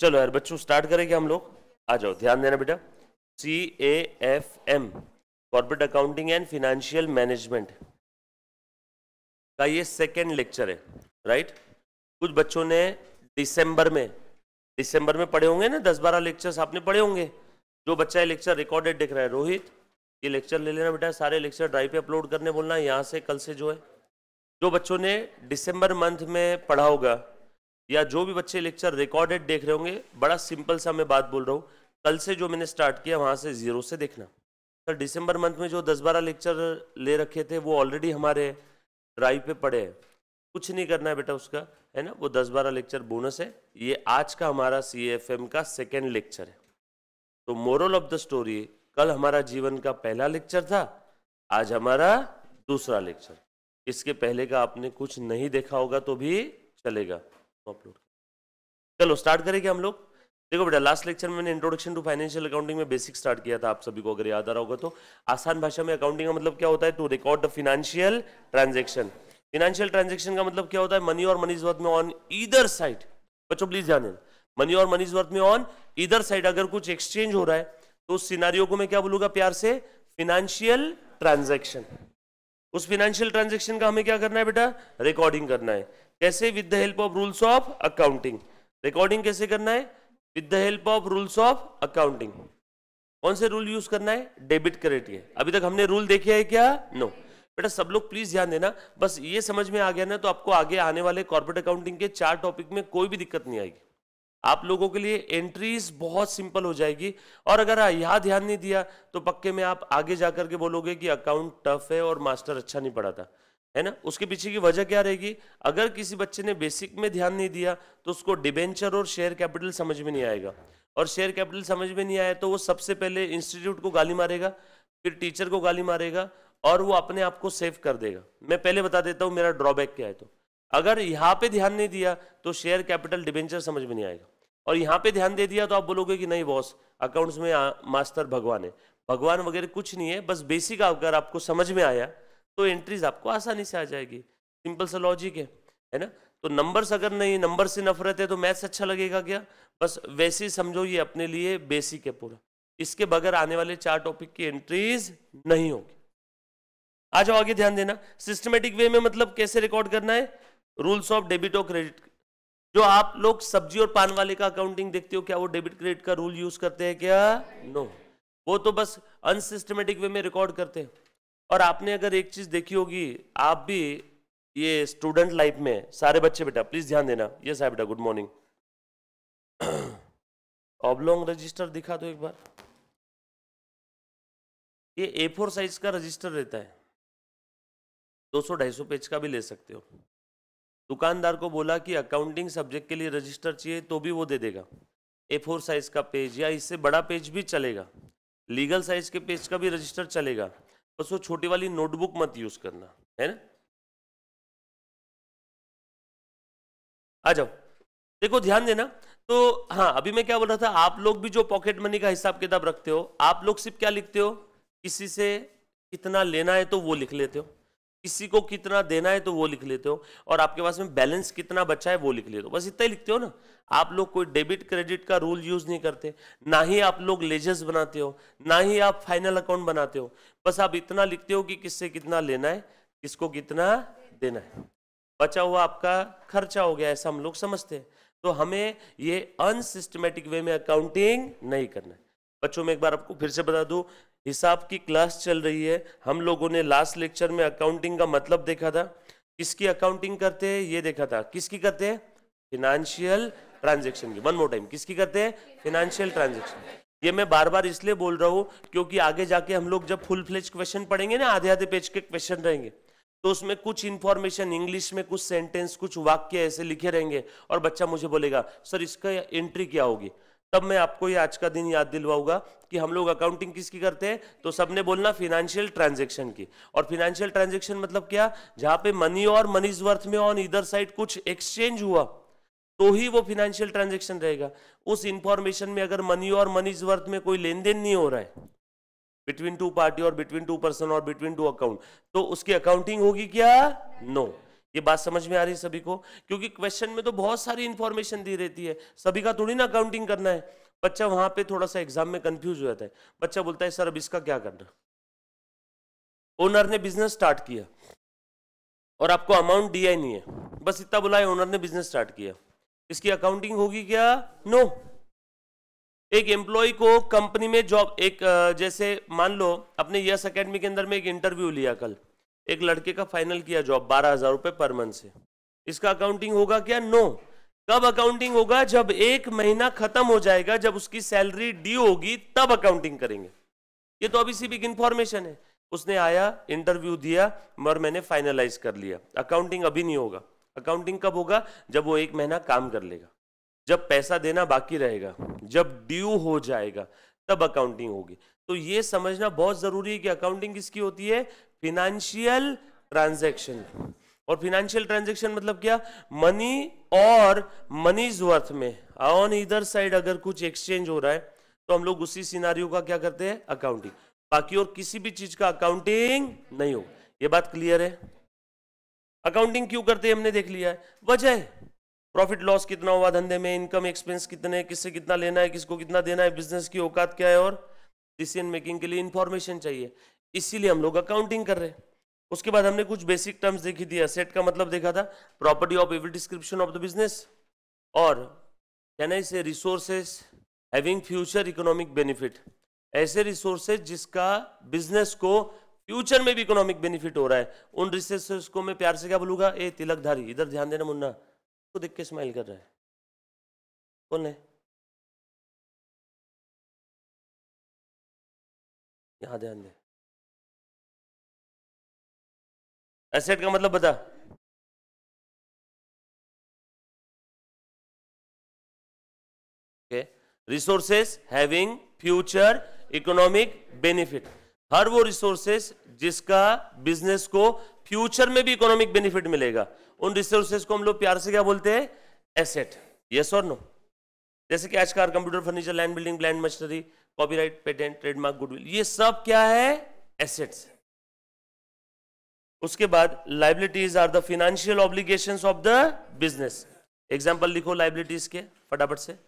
चलो यार बच्चों स्टार्ट करेंगे हम लोग आ जाओ ध्यान देना बेटा C A F M corporate accounting and financial management का ये सेकेंड लेक्चर है राइट कुछ बच्चों ने दिसंबर में दिसंबर में पढ़े होंगे ना दस बारह लेक्चर्स आपने पढ़े होंगे जो बच्चा ये लेक्चर रिकॉर्डेड दिख रहा है रोहित ये लेक्चर ले लेना बेटा सारे लेक्चर ड्राइव पे अपलोड करने बोलना यहाँ से कल से जो है जो बच्चों ने दिसंबर मंथ में पढ़ा होगा या जो भी बच्चे लेक्चर रिकॉर्डेड देख रहे होंगे बड़ा सिंपल सा मैं बात बोल रहा हूँ कल से जो मैंने स्टार्ट किया वहाँ से ज़ीरो से देखना सर दिसंबर मंथ में जो दस बारह लेक्चर ले रखे थे वो ऑलरेडी हमारे ड्राइव पे पड़े हैं कुछ नहीं करना है बेटा उसका है ना वो दस बारह लेक्चर बोनस है ये आज का हमारा सी एफ एम का सेकेंड लेक्चर है तो मोरल ऑफ द स्टोरी कल हमारा जीवन का पहला लेक्चर था आज हमारा दूसरा लेक्चर इसके पहले का आपने कुछ नहीं देखा होगा तो भी चलेगा अपलोड चलो स्टार्ट करेंगे हम लोग देखो बेटा लास्ट लेक्चर में मैंने इंट्रोडक्शन टू फाइनेंशियल अकाउंटिंग में बेसिक स्टार्ट किया था आप सभी को अगर याद आ रहा होगा तो आसान भाषा में अकाउंटिंग का मतलब क्या होता है to record the financial transaction financial transaction का मतलब क्या होता है मनी और मनीज वर्थ में ऑन ईदर साइड बच्चों प्लीज ध्यान मनी और मनीज वर्थ में ऑन ईदर साइड अगर कुछ एक्सचेंज हो रहा है तो उस सिनारियों को मैं क्या बोलूंगा प्यार से फिनेंशियल ट्रांजेक्शन उस फिनेंशियल ट्रांजेक्शन का हमें क्या करना है बेटा रिकॉर्डिंग करना है कैसे with the help of rules of accounting recording कैसे करना है with the help of rules of accounting कौन से रूल यूज करना है डेबिट क्रेडिट अभी तक हमने रूल देखे है क्या नो no. बेटा सब लोग प्लीज ध्यान देना बस ये समझ में आ गया ना तो आपको आगे आने वाले कॉर्पोरेट अकाउंटिंग के चार टॉपिक में कोई भी दिक्कत नहीं आएगी आप लोगों के लिए एंट्रीज बहुत सिंपल हो जाएगी और अगर यहां ध्यान नहीं दिया तो पक्के में आप आगे जाकर के बोलोगे कि अकाउंट टफ है और मास्टर अच्छा नहीं पढ़ाता है ना उसके पीछे की वजह क्या रहेगी अगर किसी बच्चे ने बेसिक में ध्यान नहीं दिया तो उसको डिबेंचर और शेयर कैपिटल समझ में नहीं आएगा और शेयर कैपिटल समझ में नहीं आया तो वो सबसे पहले इंस्टीट्यूट को गाली मारेगा फिर टीचर को गाली मारेगा और वो अपने आप को सेव कर देगा मैं पहले बता देता हूँ मेरा ड्रॉबैक क्या है तो अगर यहाँ पे ध्यान नहीं दिया तो शेयर कैपिटल डिबेंचर समझ में नहीं आएगा और यहाँ पे ध्यान दे दिया तो आप बोलोगे कि नहीं बॉस अकाउंट्स में मास्टर भगवान है भगवान वगैरह कुछ नहीं है बस बेसिक अगर आपको समझ में आया तो एंट्रीज आपको आसानी से आ जाएगी सिंपल सा लॉजिक है है ना तो नंबर्स अगर नहीं नंबर से नफरत है तो मैथ्स अच्छा लगेगा क्या बस वैसे ही समझो ये अपने लिए बेसिक है पूरा इसके बगैर आने वाले चार टॉपिक की एंट्रीज नहीं होगी आ जाओ आगे ध्यान देना सिस्टमेटिक वे में मतलब कैसे रिकॉर्ड करना है रूल्स ऑफ डेबिट और क्रेडिट जो आप लोग सब्जी और पान वाले का अकाउंटिंग देखते हो क्या वो डेबिट क्रेडिट का रूल यूज करते हैं क्या नो no. वो तो बस अनसिस्टमेटिक वे में रिकॉर्ड करते हैं और आपने अगर एक चीज़ देखी होगी आप भी ये स्टूडेंट लाइफ में सारे बच्चे बेटा प्लीज़ ध्यान देना ये साहब बेटा गुड मॉर्निंग ऑबलोंग रजिस्टर दिखा दो एक बार ये ए फोर साइज का रजिस्टर रहता है 200-250 पेज का भी ले सकते हो दुकानदार को बोला कि अकाउंटिंग सब्जेक्ट के लिए रजिस्टर चाहिए तो भी वो दे देगा ए फोर साइज का पेज या इससे बड़ा पेज भी चलेगा लीगल साइज के पेज का भी रजिस्टर चलेगा बस वो छोटी वाली नोटबुक मत यूज करना है ना आ जाओ देखो ध्यान देना तो हाँ अभी मैं क्या बोल रहा था आप लोग भी जो पॉकेट मनी का हिसाब किताब रखते हो आप लोग सिर्फ क्या लिखते हो किसी से कितना लेना है तो वो लिख लेते हो किसी को कितना देना है तो वो लिख लेते हो और आपके पास में बैलेंस कितना बचा है वो लिख लेते हो बस इतना ही लिखते हो ना आप लोग कोई डेबिट क्रेडिट का रूल यूज नहीं करते ना ही आप लोग लेजर्स बनाते हो ना ही आप फाइनल अकाउंट बनाते हो बस आप इतना लिखते हो कि किससे कितना लेना है किसको कितना देना है बचा हुआ आपका खर्चा हो गया ऐसा हम लोग समझते हैं तो हमें ये अनसिस्टमेटिक वे में अकाउंटिंग नहीं करना है बच्चों में एक बार आपको फिर से बता दूं हिसाब की क्लास चल रही है हम लोगों ने लास्ट लेक्चर में अकाउंटिंग का मतलब देखा था किसकी अकाउंटिंग करते हैं ये देखा था किसकी करते हैं फिनेंशियल ट्रांजेक्शन की वन मोर टाइम किसकी करते हैं फिनेंशियल ट्रांजेक्शन ये मैं बार बार इसलिए बोल रहा हूँ क्योंकि आगे जाके हम लोग जब फुल फ्लेज क्वेश्चन पढ़ेंगे ना आधे आधे पेज के क्वेश्चन रहेंगे तो उसमें कुछ इन्फॉर्मेशन इंग्लिश में कुछ सेंटेंस कुछ वाक्य ऐसे लिखे रहेंगे और बच्चा मुझे बोलेगा सर इसका एंट्री क्या होगी तब मैं आपको ये आज का दिन याद दिलवाऊंगा कि हम लोग अकाउंटिंग किसकी करते हैं तो सबने बोलना फिनेंशियल ट्रांजेक्शन की और फिनेंशियल ट्रांजेक्शन मतलब क्या जहां पे मनी और मनीज वर्थ में ऑन इधर साइड कुछ एक्सचेंज हुआ तो ही वो फिनेंशियल ट्रांजेक्शन रहेगा उस इंफॉर्मेशन में अगर मनी और मनीज वर्थ में कोई लेन देन नहीं हो रहा है बिटवीन टू पार्टी और बिटवीन टू पर्सन और बिटवीन टू अकाउंट तो उसकी अकाउंटिंग होगी क्या नो no. ये बात समझ में आ रही है सभी को क्योंकि क्वेश्चन में तो बहुत सारी इन्फॉर्मेशन दी रहती है सभी का थोड़ी ना काउंटिंग करना है बच्चा वहां पे थोड़ा सा एग्जाम में कंफ्यूज हो जाता है बच्चा बोलता है सर अब इसका क्या करना ओनर ने बिजनेस स्टार्ट किया और आपको अमाउंट दिया ही नहीं है बस इतना बोला है ओनर ने बिजनेस स्टार्ट किया इसकी अकाउंटिंग होगी क्या नो no. एक एम्प्लॉय को कंपनी में जॉब एक जैसे मान लो अपने यस अकेडमी के अंदर में एक इंटरव्यू लिया कल एक लड़के का फाइनल किया जॉब बारह हजार रुपए पर मंथ से इसका अकाउंटिंग होगा क्या नो कब अकाउंटिंग होगा जब एक महीना खत्म हो जाएगा जब उसकी सैलरी ड्यू होगी तब अकाउंटिंग करेंगे ये तो अभी सी बिग है उसने आया इंटरव्यू दिया मगर मैंने फाइनलाइज कर लिया अकाउंटिंग अभी नहीं होगा अकाउंटिंग कब होगा जब वो एक महीना काम कर लेगा जब पैसा देना बाकी रहेगा जब ड्यू हो जाएगा तब अकाउंटिंग होगी तो ये समझना बहुत जरूरी है कि अकाउंटिंग किसकी होती है फिनेंशियल ट्रांजेक्शन और फिनेंशियल ट्रांजेक्शन मतलब क्या मनी और मनीज वर्थ में ऑन इधर साइड अगर कुछ एक्सचेंज हो रहा है तो हम लोग उसी सिनारियो का क्या करते हैं अकाउंटिंग बाकी और किसी भी चीज का अकाउंटिंग नहीं हो ये बात क्लियर है अकाउंटिंग क्यों करते हैं हमने देख लिया है वजह प्रॉफिट लॉस कितना हुआ धंधे में इनकम एक्सपेंस कितने किससे कितना लेना है किसको कितना देना है बिजनेस की औकात क्या है और डिसीजन मेकिंग के लिए इंफॉर्मेशन चाहिए इसीलिए हम लोग अकाउंटिंग कर रहे हैं उसके बाद हमने कुछ बेसिक टर्म्स देखी थी असेट का मतलब देखा था property of every description of the business और कहना से resources having future economic benefit ऐसे रिसोर्सेज जिसका बिजनेस को फ्यूचर में भी इकोनॉमिक बेनिफिट हो रहा है उन रिसोर्सेज को मैं प्यार से क्या बोलूंगा ए तिलकधारी इधर ध्यान देना मुन्ना उसको तो देख के स्माइल कर रहा है कौन है यहाँ ध्यान दें एसेट का मतलब बता resources having future economic benefit हर वो रिसोर्सेस जिसका बिजनेस को फ्यूचर में भी इकोनॉमिक बेनिफिट मिलेगा उन रिसोर्सेस को हम लोग प्यार से क्या बोलते हैं एसेट यस और नो जैसे कि आज car computer furniture land building land machinery copyright patent trademark goodwill ये सब क्या है एसेट्स उसके बाद liabilities are the financial obligation of the business example लिखो लाइबिलिटीज के फटाफट से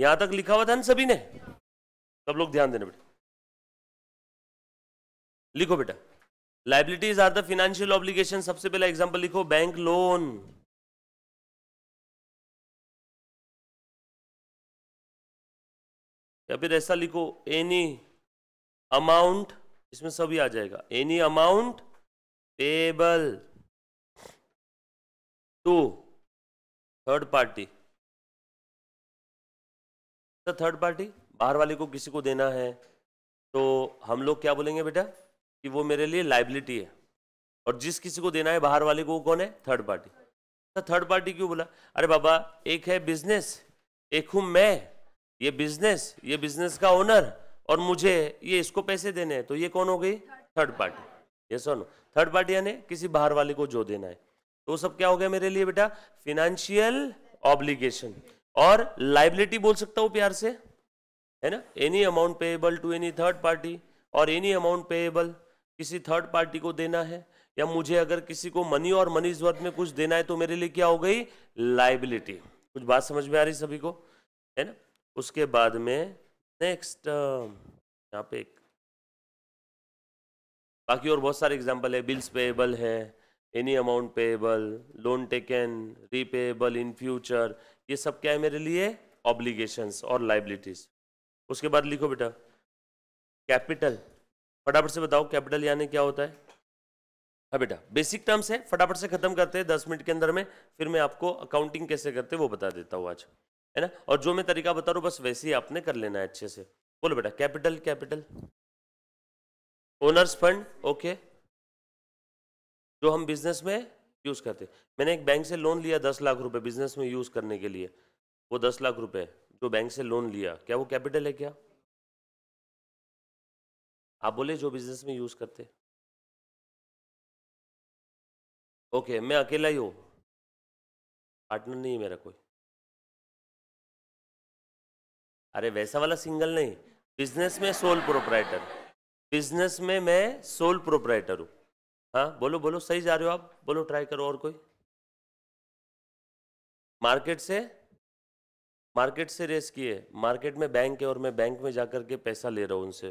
यहां तक लिखा हुआ था ना सभी ने सब लोग ध्यान देने बेटा लिखो बेटा liabilities are the financial obligation सबसे पहला एग्जाम्पल लिखो बैंक लोन या फिर ऐसा लिखो एनी अमाउंट इसमें सभी आ जाएगा any amount payable to third party third party बाहर वाले को किसी को देना है तो हम लोग क्या बोलेंगे बेटा कि वो मेरे लिए लाइबिलिटी है और जिस किसी को देना है बाहर वाले को कौन है थर्ड पार्टी तो थर्ड पार्टी क्यों बोला अरे बाबा एक है बिजनेस एक हूं मैं ये बिजनेस ये बिजनेस का ओनर और मुझे ये इसको पैसे देने हैं तो ये कौन हो गई थर्ड पार्टी ये और थर्ड पार्टी यानी किसी बाहर वाले को जो देना है तो सब क्या हो गया मेरे लिए बेटा फिनेंशियल ऑब्लिगेशन और लाइबिलिटी बोल सकता हूँ प्यार से है ना any amount payable to any third party और एनी अमाउंट पेएबल किसी थर्ड पार्टी को देना है या मुझे अगर किसी को मनी और मनी इस वर्थ में कुछ देना है तो मेरे लिए क्या हो गई लाइबिलिटी कुछ बात समझ में आ रही सभी को है ना उसके बाद में नेक्स्ट यहाँ पे एक बाकी और बहुत सारे एग्जाम्पल है बिल्स पेएबल है any amount payable loan taken repayable in future ये सब क्या है मेरे लिए ऑब्लिगेशंस और लाइबिलिटीज उसके बाद लिखो बेटा कैपिटल फटाफट से बताओ कैपिटल यानी क्या होता है हाँ बेटा बेसिक टर्म्स है फटाफट से खत्म करते हैं दस मिनट के अंदर में फिर मैं आपको अकाउंटिंग कैसे करते हैं वो बता देता हूँ आज है ना और जो मैं तरीका बता रहा हूँ बस वैसे ही आपने कर लेना है अच्छे से बोलो बेटा capital capital owners fund okay जो हम बिजनेस में यूज करते मैंने एक बैंक से लोन लिया दस लाख रुपए बिजनेस में यूज करने के लिए वो दस लाख रुपए जो बैंक से लोन लिया क्या वो कैपिटल है क्या आप बोले जो बिजनेस में यूज करते ओके okay, मैं अकेला ही हूं पार्टनर नहीं है मेरा कोई अरे वैसा वाला सिंगल नहीं बिजनेस में सोल प्रोपराइटर बिजनेस में मैं सोल प्रोपराइटर हूँ हाँ बोलो बोलो सही जा रहे हो आप बोलो ट्राई करो और कोई मार्केट से मार्केट से रेस किए मार्केट में बैंक है और मैं बैंक में जाकर के पैसा ले रहा हूँ उनसे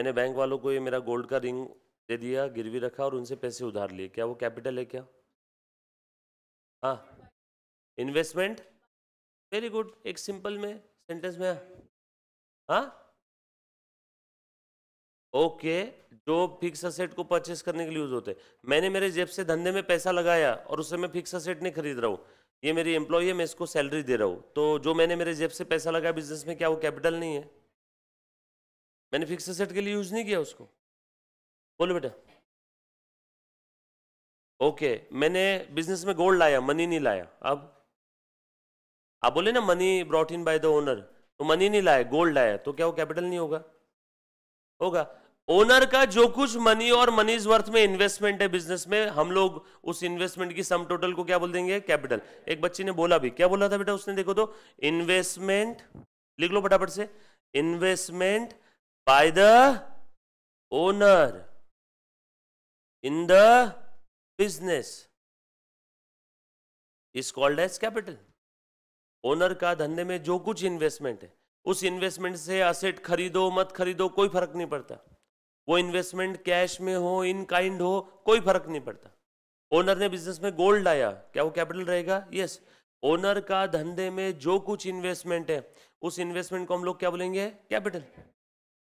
मैंने बैंक वालों को ये मेरा गोल्ड का रिंग दे दिया गिरवी रखा और उनसे पैसे उधार लिए क्या वो कैपिटल है क्या हाँ इन्वेस्टमेंट वेरी गुड एक सिंपल में सेंटेंस में हाँ ओके जो फिक्स असेट को परचेस करने के लिए यूज होते हैं मैंने मेरे जेब से धंधे में पैसा लगाया और उससे मैं फिक्स असेट नहीं खरीद रहा हूँ ये मेरी एम्प्लॉय है मैं इसको सैलरी दे रहा हूँ तो जो मैंने मेरे जेब से पैसा लगाया बिजनेस में क्या वो कैपिटल नहीं है मैंने फिक्स असेट के लिए यूज नहीं किया उसको बोलो बेटा ओके मैंने बिजनेस में गोल्ड लाया मनी नहीं लाया अब आप बोले ना money brought in by the owner तो मनी नहीं लाया गोल्ड लाया तो क्या वो कैपिटल नहीं होगा होगा ओनर का जो कुछ मनी और मनी इज वर्थ में इन्वेस्टमेंट है बिजनेस में हम लोग उस इन्वेस्टमेंट की सम टोटल को क्या बोल देंगे कैपिटल एक बच्ची ने बोला भी क्या बोला था बेटा उसने देखो तो इन्वेस्टमेंट लिख लो फटाफट से investment by the owner in the business is called as capital owner का धंधे में जो कुछ इन्वेस्टमेंट है उस इन्वेस्टमेंट से असेट खरीदो मत खरीदो कोई फर्क नहीं पड़ता वो इन्वेस्टमेंट कैश में हो इन काइंड हो कोई फर्क नहीं पड़ता ओनर ने बिजनेस में गोल्ड लाया क्या वो कैपिटल रहेगा यस ओनर का धंधे में जो कुछ इन्वेस्टमेंट है उस इन्वेस्टमेंट को हम लोग क्या बोलेंगे कैपिटल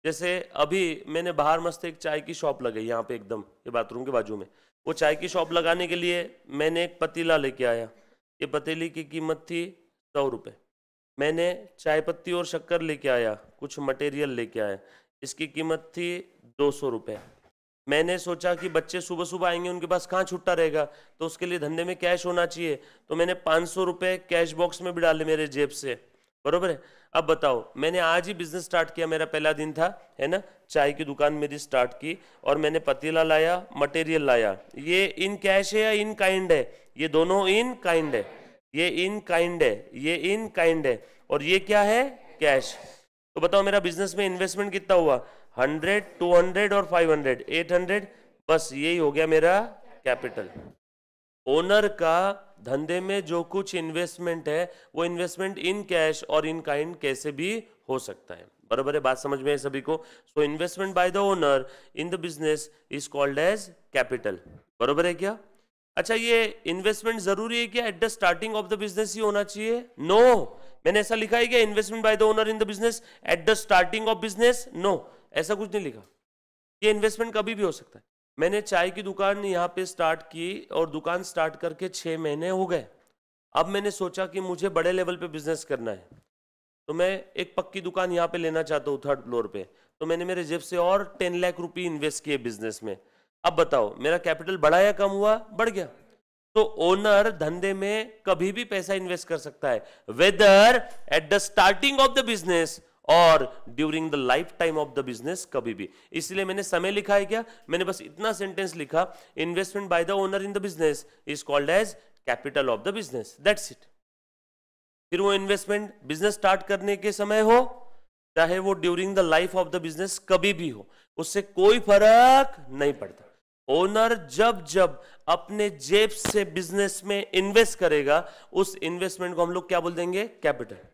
जैसे अभी मैंने बाहर मस्त एक चाय की शॉप लगाई यहाँ पे एकदम ये बाथरूम के बाजू में वो चाय की शॉप लगाने के लिए मैंने एक पतीला लेके आया ये पतीली की कीमत थी सौ रुपये मैंने चाय पत्ती और शक्कर लेके आया कुछ मटेरियल लेके आया इसकी कीमत थी दो सौ रुपये मैंने सोचा कि बच्चे सुबह सुबह आएंगे उनके पास कहाँ छुट्टा रहेगा तो उसके लिए धंधे में कैश होना चाहिए तो मैंने पाँच सौ रुपये कैश बॉक्स में भी डाले मेरे जेब से बरोबर है अब बताओ मैंने आज ही बिजनेस स्टार्ट किया मेरा पहला दिन था है ना चाय की दुकान मेरी स्टार्ट की और मैंने पतीला लाया मटेरियल लाया ये इन कैश है या इन काइंड है ये दोनों इन काइंड है ये इन काइंड है ये इन काइंड है और ये क्या है कैश तो बताओ मेरा बिजनेस में इन्वेस्टमेंट कितना हुआ हंड्रेड टू हंड्रेड और फाइव हंड्रेड एट हंड्रेड बस यही हो गया मेरा कैपिटल ओनर का धंधे में जो कुछ इन्वेस्टमेंट है वो इन्वेस्टमेंट इन कैश और इन काइंड कैसे भी हो सकता है बराबर है बात समझ में है सभी को so investment by the owner in the business is called as capital बराबर है क्या अच्छा ये इन्वेस्टमेंट जरूरी है क्या at the starting of the business ही होना चाहिए नो no. मैंने ऐसा लिखा है क्या investment by the owner in the business at the starting of business no ऐसा कुछ नहीं लिखा ये इन्वेस्टमेंट कभी भी हो सकता है मैंने चाय की दुकान यहाँ पे स्टार्ट की और दुकान स्टार्ट करके छः महीने हो गए अब मैंने सोचा कि मुझे बड़े लेवल पे बिजनेस करना है तो मैं एक पक्की दुकान यहाँ पे लेना चाहता हूँ थर्ड फ्लोर पे तो मैंने मेरे जेब से और टेन लाख रुपये इन्वेस्ट किए बिजनेस में अब बताओ मेरा कैपिटल बढ़ा या कम हुआ बढ़ गया तो ओनर धंधे में कभी भी पैसा इन्वेस्ट कर सकता है whether at the starting of the business और during the life time of the business कभी भी इसलिए मैंने समय लिखा है क्या मैंने बस इतना सेंटेंस लिखा investment by the owner in the business is called as capital of the business that's it फिर वो इन्वेस्टमेंट बिजनेस स्टार्ट करने के समय हो चाहे वो during the life of the business कभी भी हो उससे कोई फर्क नहीं पड़ता ओनर जब जब अपने जेब से बिजनेस में इन्वेस्ट करेगा उस इन्वेस्टमेंट को हम लोग क्या बोल देंगे कैपिटल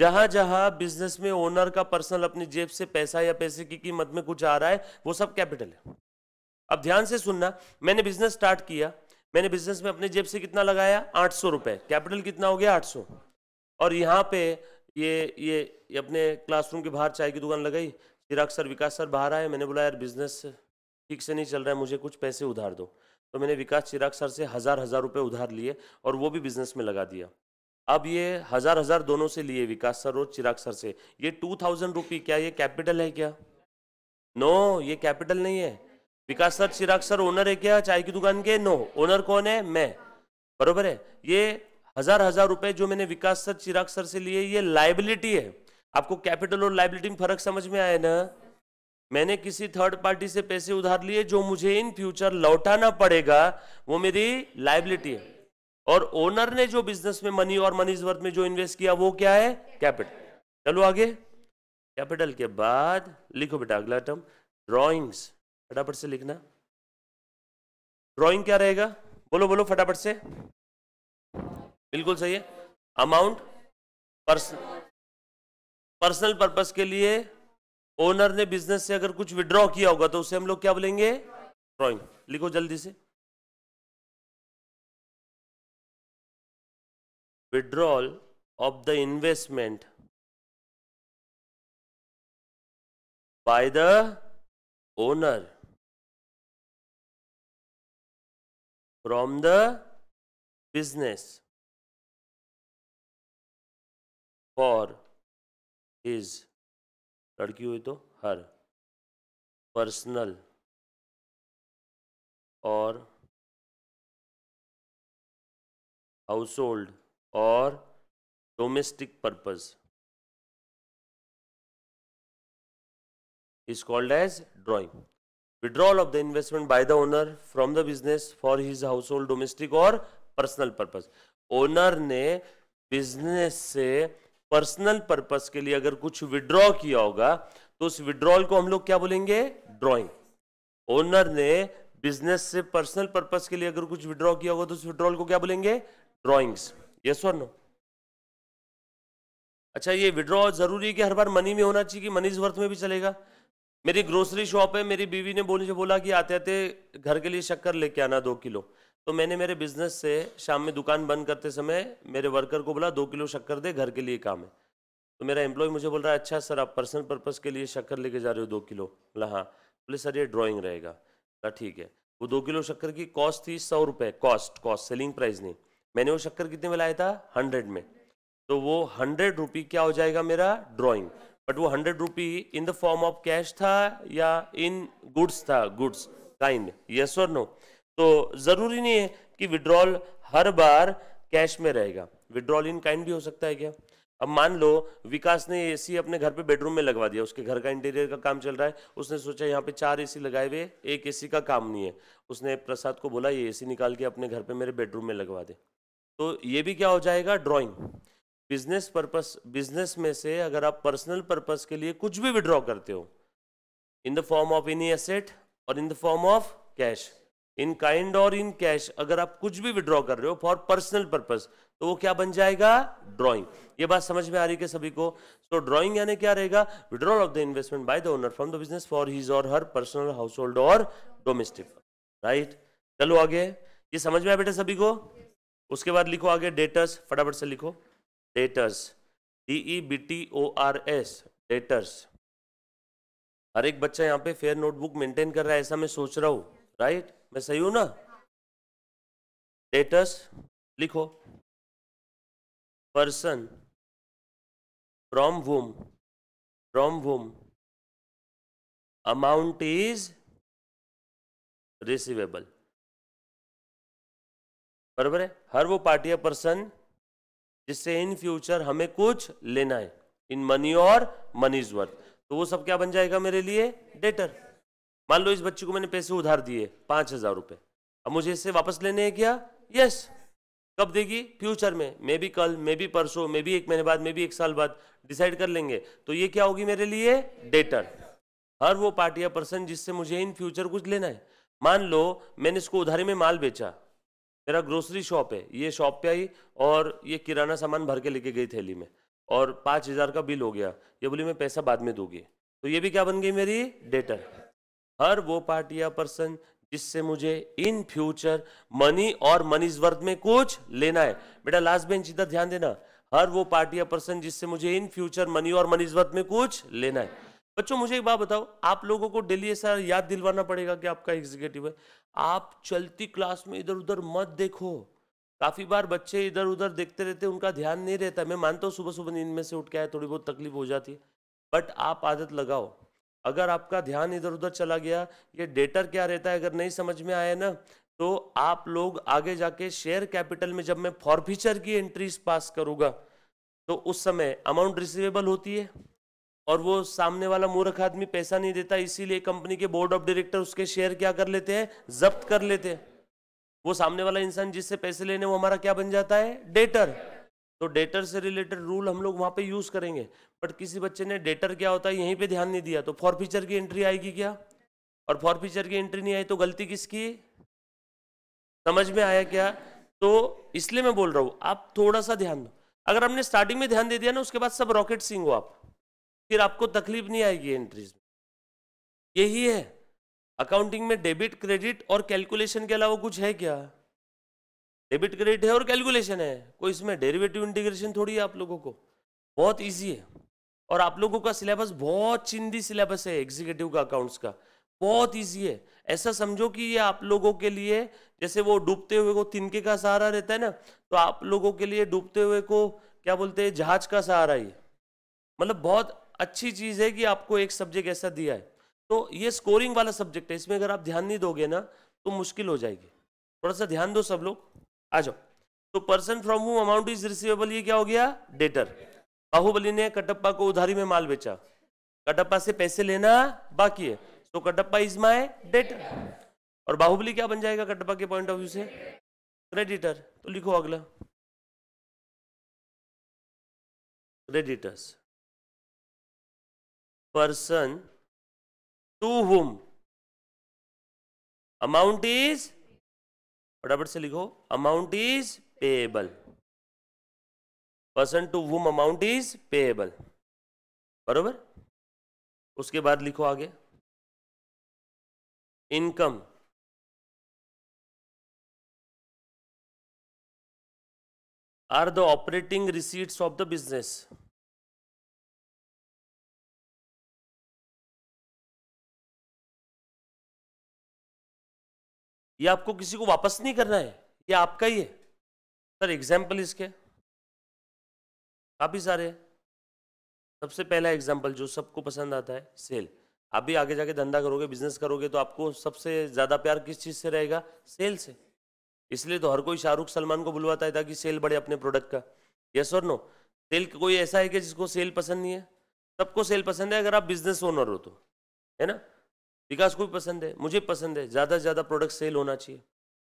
जहां जहां बिजनेस में ओनर का पर्सनल अपनी जेब से पैसा या पैसे की कीमत में कुछ आ रहा है वो सब कैपिटल है अब ध्यान से सुनना मैंने बिजनेस स्टार्ट किया मैंने बिजनेस में अपने जेब से कितना लगाया आठ सौ रुपये कैपिटल कितना हो गया आठ सौ और यहाँ पे ये ये, अपने क्लासरूम के बाहर चाय की दुकान लगाई चिराग सर विकास सर बाहर आए मैंने बोला यार बिजनेस ठीक से नहीं चल रहा है मुझे कुछ पैसे उधार दो तो मैंने विकास चिराग सर से हज़ार हज़ार रुपये उधार लिए और वो भी बिजनेस में लगा दिया अब ये हजार हजार दोनों से लिए विकास सर और चिराग सर से ये टू थाउजेंड रुपी क्या ये कैपिटल है क्या नो no, ये कैपिटल नहीं है Vikas sir Chirag sir owner है क्या चाय की दुकान के नो no, ओनर कौन है मैं बरोबर है ये हजार हजार रुपए जो मैंने विकास सर चिराग सर से लिए ये लाइबिलिटी है आपको कैपिटल और लाइबिलिटी में फर्क समझ में आया ना मैंने किसी थर्ड पार्टी से पैसे उधार लिए जो मुझे इन फ्यूचर लौटाना पड़ेगा वो मेरी लाइबिलिटी है और ओनर ने जो बिजनेस में मनी और मनी वर्थ में जो इन्वेस्ट किया वो क्या है कैपिटल चलो आगे कैपिटल के बाद लिखो बेटा अगला टर्म ड्रॉइंग्स फटाफट से लिखना ड्रॉइंग क्या रहेगा बोलो बोलो फटाफट से बिल्कुल सही है अमाउंट पर्सनल पर्पस के लिए ओनर ने बिजनेस से अगर कुछ विड्रॉ किया होगा तो उसे हम लोग क्या बोलेंगे ड्रॉइंग लिखो जल्दी से withdrawal of the investment by the owner from the business for his लड़की हुई तो हर पर्सनल और हाउस होल्ड और domestic purpose is called as drawing withdrawal of the investment by the owner from the business for his household domestic और personal purpose owner ने business से personal purpose के लिए अगर कुछ withdraw किया होगा तो उस विड्रॉल को हम लोग क्या बोलेंगे ड्रॉइंग ओनर ने बिजनेस से पर्सनल पर्पज के लिए अगर कुछ विड्रॉ किया होगा तो उस विड्रॉल को क्या बोलेंगे ड्रॉइंग्स यस और नो अच्छा ये विड्रॉ जरूरी है कि हर बार मनी में होना चाहिए कि मनी वर्थ में भी चलेगा मेरी ग्रोसरी शॉप है मेरी बीवी ने बोली बोला कि आते आते घर के लिए शक्कर लेके आना दो किलो तो मैंने मेरे बिजनेस से शाम में दुकान बंद करते समय मेरे वर्कर को बोला दो किलो शक्कर दे घर के लिए काम है तो मेरा एम्प्लॉय मुझे बोल रहा है अच्छा सर आप पर्सनल पर्पज के लिए शक्कर लेके जा रहे हो दो किलो बोला हाँ बोले सर ये ड्रॉइंग रहेगा ठीक है वो दो किलो शक्कर की कॉस्ट थी सौ रुपये कॉस्ट कॉस्ट सेलिंग प्राइस नहीं मैंने वो शक्कर कितने में लाया था हंड्रेड में तो वो हंड्रेड रुपी क्या हो जाएगा मेरा ड्रॉइंग बट वो hundred rupee in the form of cash था या इन गुड्स था गुड्स काइंड यस और नो तो जरूरी नहीं है कि विड्रॉल हर बार कैश में रहेगा विड्रॉल इन काइंड भी हो सकता है क्या अब मान लो विकास ने एसी अपने घर पे बेडरूम में लगवा दिया उसके घर का इंटीरियर का काम चल रहा है उसने सोचा यहाँ पे चार एसी लगाए हुए एक एसी का काम नहीं है उसने प्रसाद को बोला ये एसी निकाल के अपने घर पे मेरे बेडरूम में लगवा दे तो ये भी क्या हो जाएगा ड्रॉइंग बिजनेस पर्पस बिजनेस में से अगर आप पर्सनल पर्पस के लिए कुछ भी विड्रॉ करते हो in the form of any asset और in the form of cash in kind और इन कैश अगर आप कुछ भी विड्रॉ कर रहे हो फॉर पर्सनल पर्पज तो वो क्या बन जाएगा ड्रॉइंग ये बात समझ में आ रही है सभी को सो ड्रॉइंग यानी क्या रहेगा withdrawal of the investment by the owner from the business for his और हर पर्सनल हाउस होल्ड और डोमेस्टिक राइट चलो आगे ये समझ में आया बेटा सभी को उसके बाद लिखो आगे डेटर्स फटाफट से लिखो debtors D E B T O R S debtors हर एक बच्चा यहाँ पे फेयर नोटबुक मेंटेन कर रहा है ऐसा मैं सोच रहा हूँ राइट मैं सही हूँ ना डेटर्स लिखो person from whom from whom amount is receivable बराबर है हर वो पार्टी या पर्सन जिससे इन फ्यूचर हमें कुछ लेना है इन मनी और मनी इज वर्थ तो वो सब क्या बन जाएगा मेरे लिए डेटर मान लो इस बच्चे को मैंने पैसे उधार दिए पांच हजार रुपए अब मुझे इससे वापस लेने हैं क्या यस कब देगी फ्यूचर में मे बी कल मे बी परसों मे बी एक महीने बाद मे बी एक साल बाद डिसाइड कर लेंगे तो ये क्या होगी मेरे लिए डेटर हर वो पार्टी या पर्सन जिससे मुझे इन फ्यूचर कुछ लेना है मान लो मैंने इसको उधारी में माल बेचा मेरा ग्रोसरी शॉप है ये शॉप पे आई और ये किराना सामान भर के लेके गई थैली में और पाँच हज़ार का बिल हो गया ये बोली मैं पैसा बाद में दूंगी तो ये भी क्या बन गई मेरी डेटर हर वो पार्ट या पर्सन जिससे मुझे इन फ्यूचर मनी और मनी वर्थ में कुछ लेना है बेटा लास्ट बेंच इधर ध्यान देना हर वो पार्टी या पर्सन जिससे मुझे इन फ्यूचर मनी और मनी वर्थ में कुछ लेना है बच्चों मुझे एक बात बताओ आप लोगों को डेली ऐसा याद दिलवाना पड़ेगा कि आपका एग्जीक्यूटिव है आप चलती क्लास में इधर उधर मत देखो काफ़ी बार बच्चे इधर उधर देखते रहते उनका ध्यान नहीं रहता मैं मानता हूँ सुबह सुबह नींद में से उठ के आए थोड़ी बहुत तकलीफ हो जाती है बट आप आदत लगाओ अगर आपका ध्यान इधर उधर चला गया ये डेटर क्या रहता है अगर नहीं समझ में आया ना तो आप लोग आगे जाके शेयर कैपिटल में जब मैं फॉरफीचर की एंट्रीज पास करूँगा तो उस समय अमाउंट रिसीवेबल होती है और वो सामने वाला मूर्ख आदमी पैसा नहीं देता इसीलिए कंपनी के बोर्ड ऑफ डायरेक्टर उसके शेयर क्या कर लेते हैं जब्त कर लेते हैं वो सामने वाला इंसान जिससे पैसे लेने वो हमारा क्या बन जाता है डेटर तो डेटर से रिलेटेड रूल हम लोग वहां पे यूज़ करेंगे बट किसी बच्चे ने डेटर क्या होता है यहीं पे ध्यान नहीं दिया तो फॉरफीचर की एंट्री आएगी क्या और फॉरफीचर की एंट्री नहीं आई तो गलती किसकी समझ में आया क्या तो इसलिए मैं बोल रहा हूं आप थोड़ा सा ध्यान दो अगर हमने स्टार्टिंग में ध्यान दे दिया ना उसके बाद सब रॉकेट सिंग हो आप फिर आपको तकलीफ नहीं आएगी एंट्रीज में यही है अकाउंटिंग में डेबिट क्रेडिट और कैलकुलेशन के अलावा कुछ है क्या डेबिट क्रेडिट है और कैलकुलेशन है कोई इसमें डेरिवेटिव इंटीग्रेशन थोड़ी है आप लोगों को बहुत इजी है और आप लोगों का सिलेबस बहुत चिंदी सिलेबस है एग्जीक्यूटिव का अकाउंट्स का बहुत इजी है ऐसा समझो कि ये आप लोगों के लिए जैसे वो डूबते हुए को तिनके का सहारा रहता है ना तो आप लोगों के लिए डूबते हुए को क्या बोलते हैं जहाज का सहारा ही मतलब बहुत अच्छी चीज़ है कि आपको एक सब्जेक्ट ऐसा दिया है तो ये स्कोरिंग वाला सब्जेक्ट है इसमें अगर आप ध्यान नहीं दोगे ना तो मुश्किल हो जाएगी थोड़ा सा ध्यान दो सब लोग आ जाओ तो person from whom amount is receivable ये क्या हो गया डेटर बाहुबली ने कटप्पा को उधारी में माल बेचा कटप्पा से पैसे लेना बाकी है तो कटप्पा इज माई डेटर और बाहुबली क्या बन जाएगा कटप्पा के पॉइंट ऑफ व्यू से क्रेडिटर तो लिखो अगला creditors person to whom amount is फटाफट से लिखो amount is payable person to whom amount is payable बरोबर उसके बाद लिखो आगे income are the operating receipts of the business ये आपको किसी को वापस नहीं करना है ये आपका ही है सर एग्जाम्पल इसके काफ़ी सारे हैं सबसे पहला एग्जाम्पल जो सबको पसंद आता है सेल आप भी आगे जाके धंधा करोगे बिजनेस करोगे तो आपको सबसे ज़्यादा प्यार किस चीज़ से रहेगा सेल से इसलिए तो हर कोई शाहरुख सलमान को बुलवाता है ताकि सेल बढ़े अपने प्रोडक्ट का यस और नो सेल कोई ऐसा है कि जिसको सेल पसंद नहीं है सबको सेल पसंद है अगर आप बिजनेस ओनर हो तो है ना विकास को भी पसंद है मुझे पसंद है ज़्यादा से ज़्यादा प्रोडक्ट सेल होना चाहिए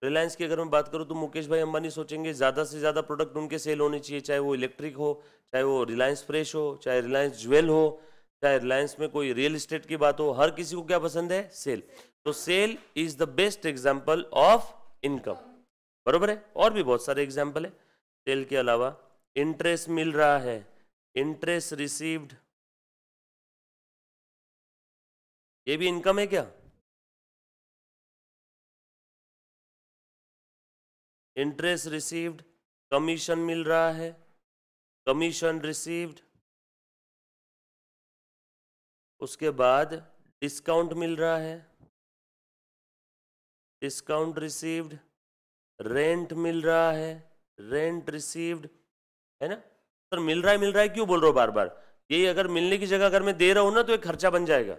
रिलायंस की अगर मैं बात करूँ तो मुकेश भाई अंबानी सोचेंगे ज़्यादा से ज़्यादा प्रोडक्ट उनके सेल होने चाहिए चाहे वो इलेक्ट्रिक हो चाहे वो रिलायंस फ्रेश हो चाहे रिलायंस ज्वेल हो चाहे रिलायंस में कोई रियल इस्टेट की बात हो हर किसी को क्या पसंद है सेल तो sale is the best example of income बरोबर है और भी बहुत सारे एग्जाम्पल है सेल के अलावा इंटरेस्ट मिल रहा है इंटरेस्ट रिसीव्ड ये भी इनकम है क्या इंटरेस्ट रिसीव्ड कमीशन मिल रहा है कमीशन रिसीव्ड उसके बाद डिस्काउंट मिल रहा है डिस्काउंट रिसीव्ड रेंट मिल रहा है रेंट रिसीव्ड है ना सर मिल रहा है मिल रहा है क्यों बोल रहा हो बार बार यही अगर मिलने की जगह अगर मैं दे रहा हूं ना तो एक खर्चा बन जाएगा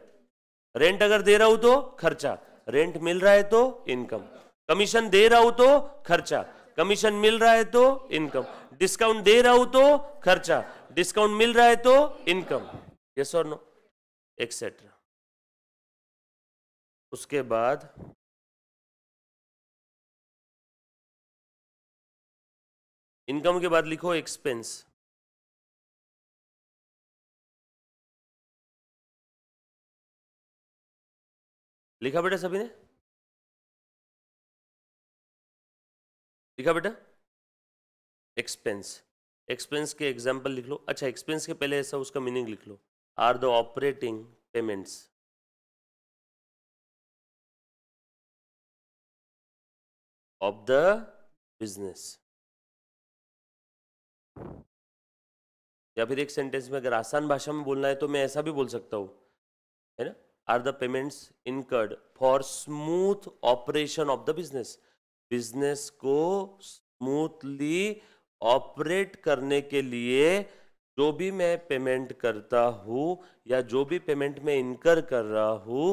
रेंट अगर दे रहा हूं तो खर्चा रेंट मिल रहा है तो इनकम कमीशन दे रहा हूं तो खर्चा कमीशन मिल रहा है तो इनकम डिस्काउंट दे रहा हूं तो खर्चा डिस्काउंट मिल रहा है तो इनकम यस और नो एक्सेट्रा उसके बाद इनकम के बाद लिखो एक्सपेंस लिखा बेटा सभी ने लिखा बेटा एक्सपेंस एक्सपेंस के एग्जाम्पल लिख लो अच्छा एक्सपेंस के पहले ऐसा उसका मीनिंग लिख लो are the operating payments of the business या फिर एक सेंटेंस में अगर आसान भाषा में बोलना है तो मैं ऐसा भी बोल सकता हूं है ना are the payments incurred for smooth operation of the business business को smoothly operate करने के लिए जो भी मैं पेमेंट करता हूँ या जो भी पेमेंट मैं इनकर कर रहा हूँ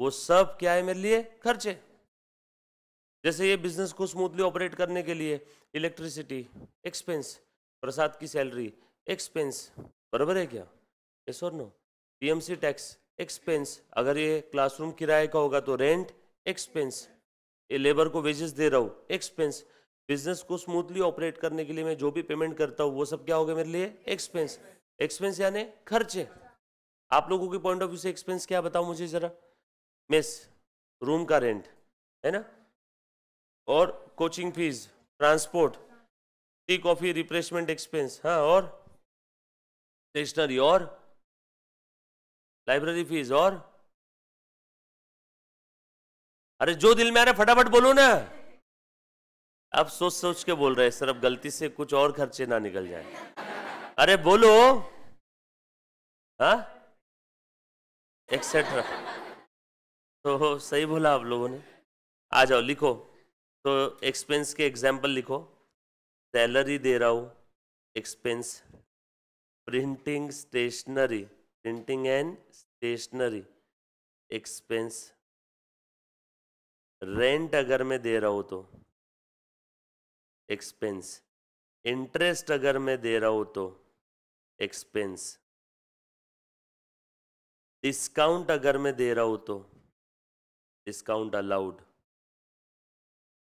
वो सब क्या है मेरे लिए खर्चे जैसे ये बिजनेस को स्मूथली ऑपरेट करने के लिए इलेक्ट्रिसिटी एक्सपेंस प्रसाद की सैलरी एक्सपेंस बराबर है क्या यस और नो पीएमसी टैक्स एक्सपेंस अगर ये क्लासरूम किराए का होगा तो रेंट एक्सपेंस ये लेबर को वेजेस दे रहा हूँ एक्सपेंस बिजनेस को स्मूथली ऑपरेट करने के लिए मैं जो भी पेमेंट करता हूँ वो सब क्या हो गया मेरे लिए एक्सपेंस एक्सपेंस यानी खर्चे आप लोगों के पॉइंट ऑफ व्यू से एक्सपेंस क्या बताओ मुझे ज़रा मिस रूम का रेंट है ना और coaching fees transport tea coffee refreshment expense हाँ और स्टेशनरी और लाइब्रेरी फीस और अरे जो दिल में आ रहा फटाफट बोलो ना अब सोच सोच के बोल रहे सर अब गलती से कुछ और खर्चे ना निकल जाए अरे बोलो हाँ? एक्सेट्रा तो सही बोला आप लोगों ने आ जाओ लिखो तो एक्सपेंस के एग्जाम्पल लिखो सैलरी दे रहा हूं expense printing stationery printing and stationery expense rent अगर मैं दे रहा हूँ तो एक्सपेंस इंटरेस्ट अगर मैं दे रहा हूँ तो एक्सपेंस डिस्काउंट अगर मैं दे रहा हूँ तो डिस्काउंट अलाउड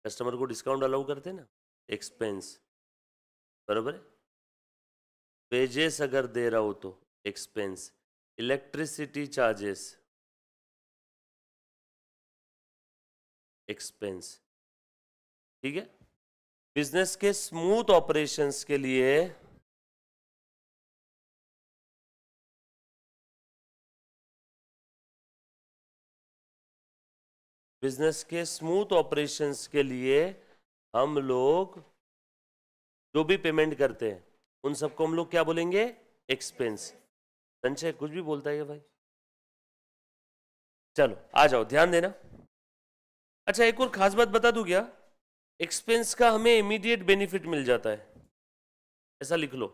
कस्टमर को डिस्काउंट अलाउ करते ना एक्सपेंस बराबर है पेजेस अगर दे रहा हो तो एक्सपेंस इलेक्ट्रिसिटी चार्जेस एक्सपेंस ठीक है बिजनेस के स्मूथ ऑपरेशंस के लिए बिजनेस के स्मूथ ऑपरेशंस के लिए हम लोग जो भी पेमेंट करते हैं उन सबको हम लोग क्या बोलेंगे एक्सपेंस संशय कुछ भी बोलता है भाई चलो आ जाओ ध्यान देना अच्छा एक और खास बात बता दू क्या एक्सपेंस का हमें इमीडिएट बेनिफिट मिल जाता है ऐसा लिख लो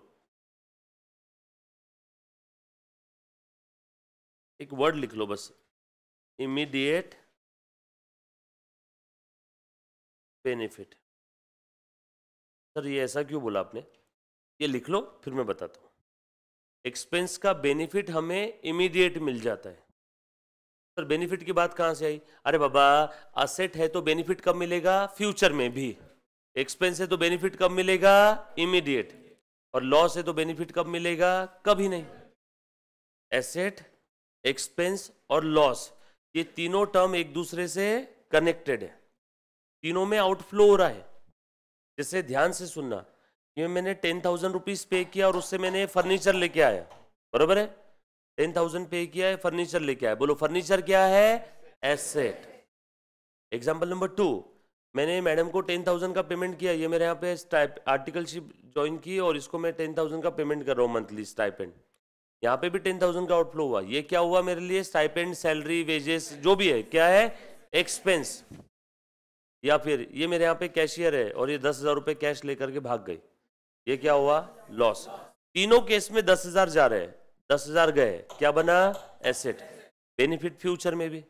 एक वर्ड लिख लो बस इमीडिएट बेनिफिट सर ये ऐसा क्यों बोला आपने ये लिख लो फिर मैं बताता हूँ एक्सपेंस का बेनिफिट हमें इमीडिएट मिल जाता है सर बेनिफिट की बात कहां से आई अरे बाबा असेट है तो बेनिफिट कब मिलेगा फ्यूचर में भी एक्सपेंस है तो बेनिफिट कब मिलेगा इमीडिएट और लॉस है तो बेनिफिट कब मिलेगा कभी नहीं एसेट एक्सपेंस और लॉस ये तीनों टर्म एक दूसरे से कनेक्टेड है तीनों में आउटफ्लो हो रहा है जैसे ध्यान से सुनना ये मैंने टेन थाउजेंड रुपीज पे किया और उससे मैंने फर्नीचर लेके आया बरबर है टेन थाउजेंड पे किया है फर्नीचर लेके आया बोलो फर्नीचर क्या है एसेट एग्जाम्पल नंबर टू मैंने मैडम को टेन थाउजेंड का पेमेंट किया ये मेरे यहाँ पे स्टाइप आर्टिकलशिप ज्वाइन की और इसको मैं टेन थाउजेंड का पेमेंट कर रहा हूँ मंथली स्टाइपेंड यहाँ पे भी टेन थाउजेंड का आउटफ्लो हुआ ये क्या हुआ मेरे लिए स्टाइपेंड सैलरी वेजेस जो भी है क्या है एक्सपेंस या फिर ये मेरे यहाँ पे कैशियर है और ये दस हज़ार रुपये कैश लेकर के भाग गई ये क्या हुआ लॉस तीनों केस में दस हजार जा रहे हैं दस हजार गए क्या बना एसेट बेनिफिट फ्यूचर में भी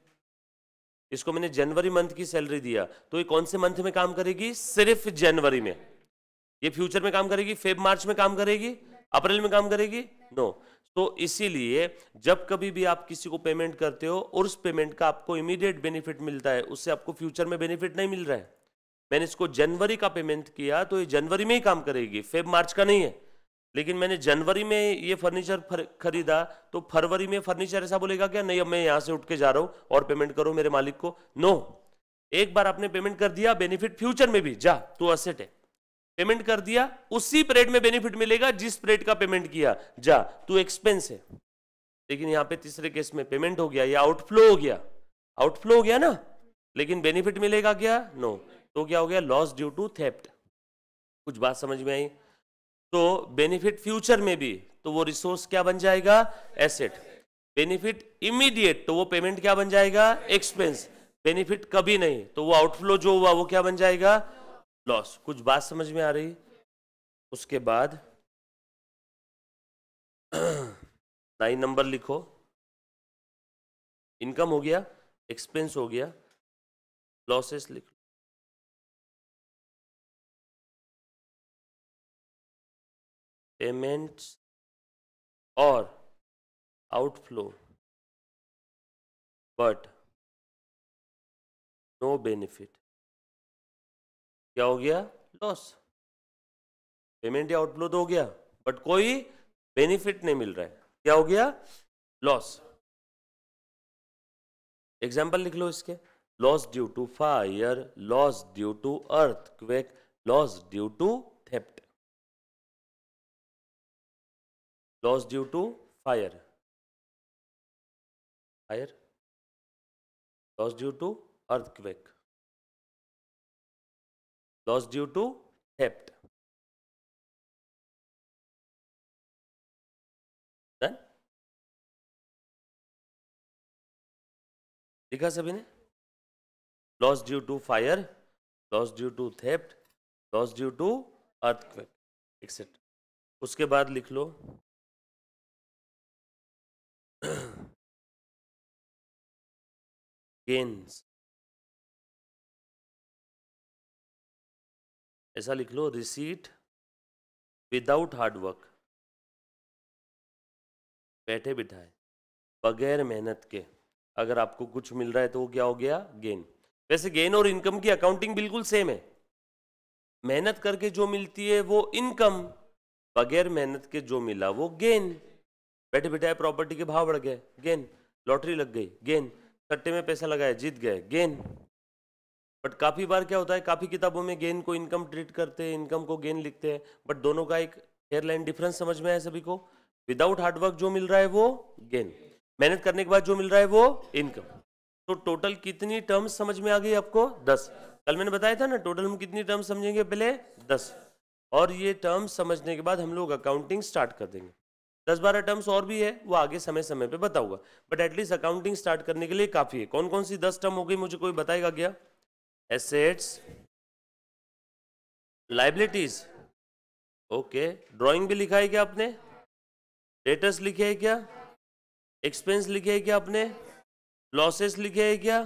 इसको मैंने जनवरी मंथ की सैलरी दिया तो ये कौन से मंथ में काम करेगी सिर्फ जनवरी में ये फ्यूचर में काम करेगी फेब मार्च में काम करेगी अप्रैल में काम करेगी नो तो इसीलिए जब कभी भी आप किसी को पेमेंट करते हो और उस पेमेंट का आपको इमीडिएट बेनिफिट मिलता है उससे आपको फ्यूचर में बेनिफिट नहीं मिल रहा है मैंने इसको जनवरी का पेमेंट किया तो ये जनवरी में ही काम करेगी फेब मार्च का नहीं है लेकिन मैंने जनवरी में ये फर्नीचर खरीदा तो फरवरी में फर्नीचर ऐसा बोलेगा क्या नहीं अब मैं यहाँ से उठ के जा रहा हूँ और पेमेंट करो मेरे मालिक को नो एक बार आपने पेमेंट कर दिया बेनिफिट फ्यूचर में भी जा तू असेट है पेमेंट कर दिया उसी पेरेड में बेनिफिट मिलेगा जिस पेरेड का पेमेंट किया जा तू एक्सपेंस है लेकिन यहाँ पे तीसरे केस में पेमेंट हो गया या आउटफ्लो हो गया आउटफ्लो हो गया ना लेकिन बेनिफिट मिलेगा क्या नो no. तो क्या हो गया लॉस ड्यू टू थेप्ट कुछ बात समझ में आई तो बेनिफिट फ्यूचर में भी तो वो रिसोर्स क्या बन जाएगा एसेट बेनिफिट इमीडिएट तो वो पेमेंट क्या बन जाएगा एक्सपेंस बेनिफिट कभी नहीं तो वो आउटफ्लो जो हुआ वो क्या बन जाएगा लॉस कुछ बात समझ में आ रही उसके बाद नाइन नंबर लिखो इनकम हो गया एक्सपेंस हो गया लॉसेस लिख पेमेंट्स और आउटफ्लो बट नो बेनिफिट क्या हो गया लॉस पेमेंट या आउटफ्लो तो हो गया बट कोई बेनिफिट नहीं मिल रहा है क्या हो गया लॉस एग्जाम्पल लिख लो इसके loss due to fire loss due to earthquake loss due to loss due to fire fire loss due to earthquake loss due to theft done देखा सभी ने loss due to fire loss due to theft loss due to earthquake etcetera उसके बाद लिख लो gains ऐसा लिख लो receipt without hard work बैठे बिठाए बगैर मेहनत के अगर आपको कुछ मिल रहा है तो वो क्या हो गया गेन वैसे गेन और इनकम की अकाउंटिंग बिल्कुल सेम है मेहनत करके जो मिलती है वो इनकम बगैर मेहनत के जो मिला वो गेन बैठे बिठाए प्रॉपर्टी के भाव बढ़ गए गेन लॉटरी लग गई गेन सट्टे में पैसा लगाया जीत गए गेन बट काफ़ी बार क्या होता है काफ़ी किताबों में गेन को इनकम ट्रीट करते हैं इनकम को गेन लिखते हैं बट दोनों का एक हेयरलाइन डिफरेंस समझ में आया सभी को विदाउट हार्डवर्क जो मिल रहा है वो गेन मेहनत करने के बाद जो मिल रहा है वो इनकम तो टोटल कितनी टर्म्स समझ में आ गई आपको दस कल मैंने बताया था ना टोटल हम कितनी टर्म्स समझेंगे पहले दस और ये टर्म्स समझने के बाद हम लोग अकाउंटिंग स्टार्ट कर देंगे दस बारह टर्म्स और भी है वो आगे समय समय पे बताऊंगा बट एटलीस्ट अकाउंटिंग स्टार्ट करने के लिए काफी है कौन कौन सी दस टर्म हो गई मुझे कोई बताएगा क्या एसेट्स लाइबिलिटीज ओके ड्राइंग भी लिखा है क्या आपने स्टेटस लिखे है क्या एक्सपेंस लिखे है क्या आपने लॉसेस लिखे है क्या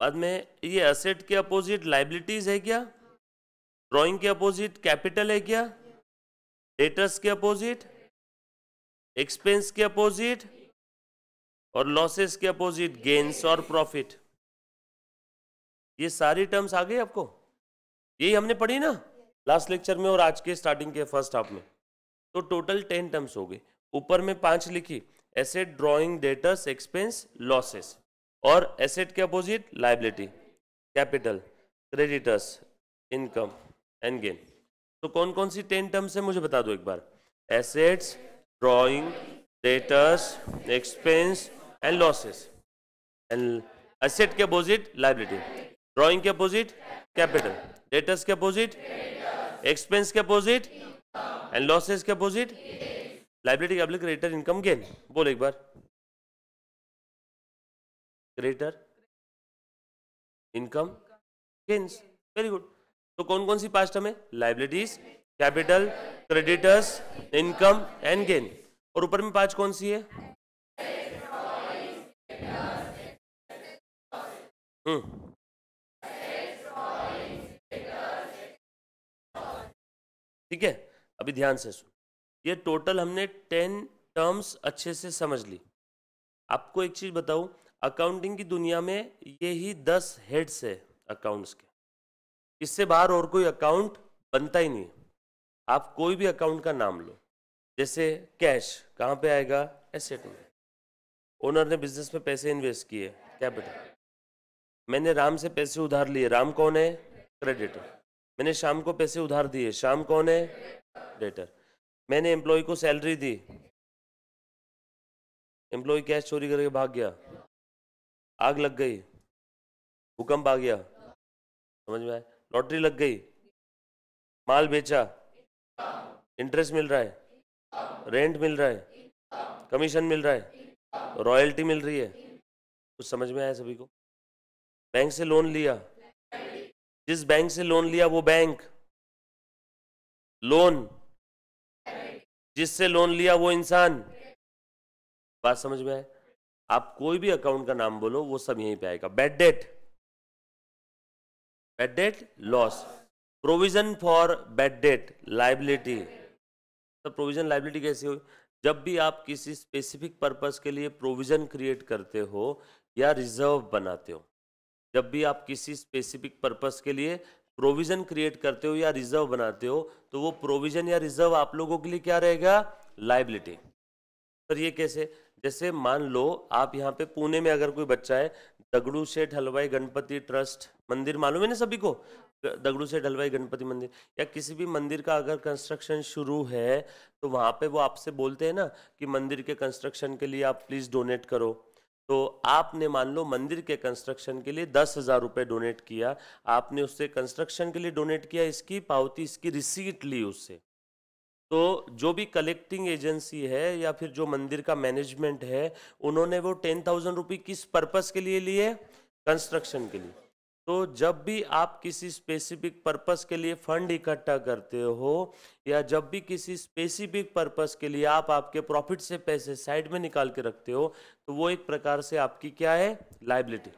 बाद में ये असेट के अपोजिट लाइबिलिटीज है क्या ड्राइंग के अपोजिट कैपिटल है क्या डेटर्स के अपोजिट एक्सपेंस के अपोजिट और लॉसेस के अपोजिट गेंस और प्रॉफिट ये सारी टर्म्स आ गई आपको यही हमने पढ़ी ना लास्ट लेक्चर में और आज के स्टार्टिंग के फर्स्ट हाफ में तो टोटल टेन टर्म्स हो गए ऊपर में पांच लिखी asset drawing debtors expense losses और एसेट के opposite liability capital creditors income and gain तो कौन कौन सी टेन टर्म्स है मुझे बता दो एक बार assets drawing debtors expense and losses and asset के अपोजिट लाइबिलिटी ड्रॉइंग के अपोजिट कैपिटल डेटर्स के अपोजिट एक्सपेंस के अपोजिट एंड लॉसेस के अपोजिट लाइबिलिटी के क्रेडिटर इनकम गेन बोल एक बार creditor income gains very good तो कौन कौन सी पास्ट हमें liabilities capital creditors income and gain और ऊपर में पांच कौन सी है हम्म। ठीक है अभी ध्यान से सुन ये टोटल हमने टेन टर्म्स अच्छे से समझ ली आपको एक चीज बताऊं अकाउंटिंग की दुनिया में ये ही दस हेड्स है अकाउंट्स के इससे बाहर और कोई अकाउंट बनता ही नहीं आप कोई भी अकाउंट का नाम लो जैसे कैश कहाँ पे आएगा एसेट में ओनर ने बिजनेस में पैसे इन्वेस्ट किए कैपिटल मैंने राम से पैसे उधार लिए राम कौन है क्रेडिटर मैंने शाम को पैसे उधार दिए शाम कौन है डेटर मैंने एम्प्लॉय को सैलरी दी एम्प्लॉय कैश चोरी करके भाग गया आग लग गई भूकंप आ गया समझ में आया लॉटरी लग गई माल बेचा इंटरेस्ट मिल रहा है रेंट मिल रहा है कमीशन मिल रहा है रॉयल्टी मिल रही है कुछ समझ में आया सभी को बैंक से लोन लिया जिस बैंक से लोन लिया वो बैंक लोन जिससे लोन लिया वो इंसान बात समझ में आए आप कोई भी अकाउंट का नाम बोलो वो सब यहीं पे आएगा bad debt bad debt loss provision for bad debt liability तो प्रोविजन लाइबिलिटी कैसे हुई जब भी आप किसी स्पेसिफिक पर्पस के लिए प्रोविजन क्रिएट करते हो या रिजर्व बनाते हो जब भी आप किसी स्पेसिफिक पर्पस के लिए प्रोविजन क्रिएट करते हो या रिजर्व बनाते हो तो वो प्रोविजन या रिजर्व आप लोगों के लिए क्या रहेगा लाइबिलिटी सर ये कैसे जैसे मान लो आप यहाँ पे पुणे में अगर कोई बच्चा है दगड़ू सेठ हलवाई गणपति ट्रस्ट मंदिर मालूम है ना सभी को दगड़ू सेठ हलवाई गणपति मंदिर या किसी भी मंदिर का अगर कंस्ट्रक्शन शुरू है तो वहाँ पे वो आपसे बोलते हैं ना कि मंदिर के कंस्ट्रक्शन के लिए आप प्लीज़ डोनेट करो तो आपने मान लो मंदिर के कंस्ट्रक्शन के लिए दस हज़ार रुपये डोनेट किया आपने उससे कंस्ट्रक्शन के लिए डोनेट किया इसकी पावती इसकी रिसीट ली उससे तो जो भी कलेक्टिंग एजेंसी है या फिर जो मंदिर का मैनेजमेंट है उन्होंने वो टेन थाउजेंड रुपी किस पर्पस के लिए लिए कंस्ट्रक्शन के लिए तो जब भी आप किसी स्पेसिफिक पर्पस के लिए फंड इकट्ठा करते हो या जब भी किसी स्पेसिफिक पर्पस के लिए आप आपके प्रॉफिट से पैसे साइड में निकाल के रखते हो तो वो एक प्रकार से आपकी क्या है लाइबिलिटी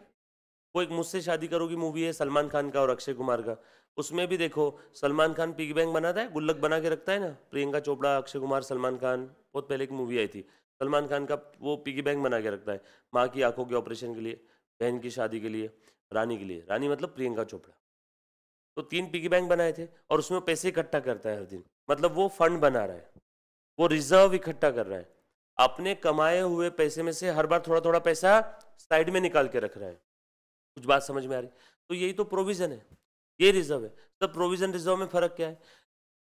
वो एक मुझसे शादी करोगी मूवी है सलमान खान का और अक्षय कुमार का उसमें भी देखो सलमान खान पिग बैंक बनाता है गुल्लक बना के रखता है ना प्रियंका चोपड़ा अक्षय कुमार सलमान खान बहुत पहले एक मूवी आई थी सलमान खान का वो पिगी बैंक बना के रखता है माँ की आंखों के ऑपरेशन के लिए बहन की शादी के लिए रानी के लिए रानी मतलब प्रियंका चोपड़ा तो तीन पिगी बैंक बनाए थे और उसमें पैसे इकट्ठा करता है हर दिन मतलब वो फंड बना रहा है वो रिजर्व इकट्ठा कर रहा है अपने कमाए हुए पैसे में से हर बार थोड़ा थोड़ा पैसा साइड में निकाल के रख रहा है कुछ बात समझ में आ रही तो यही तो प्रोविजन है ये रिजर्व है तो प्रोविजन रिजर्व में फर्क क्या है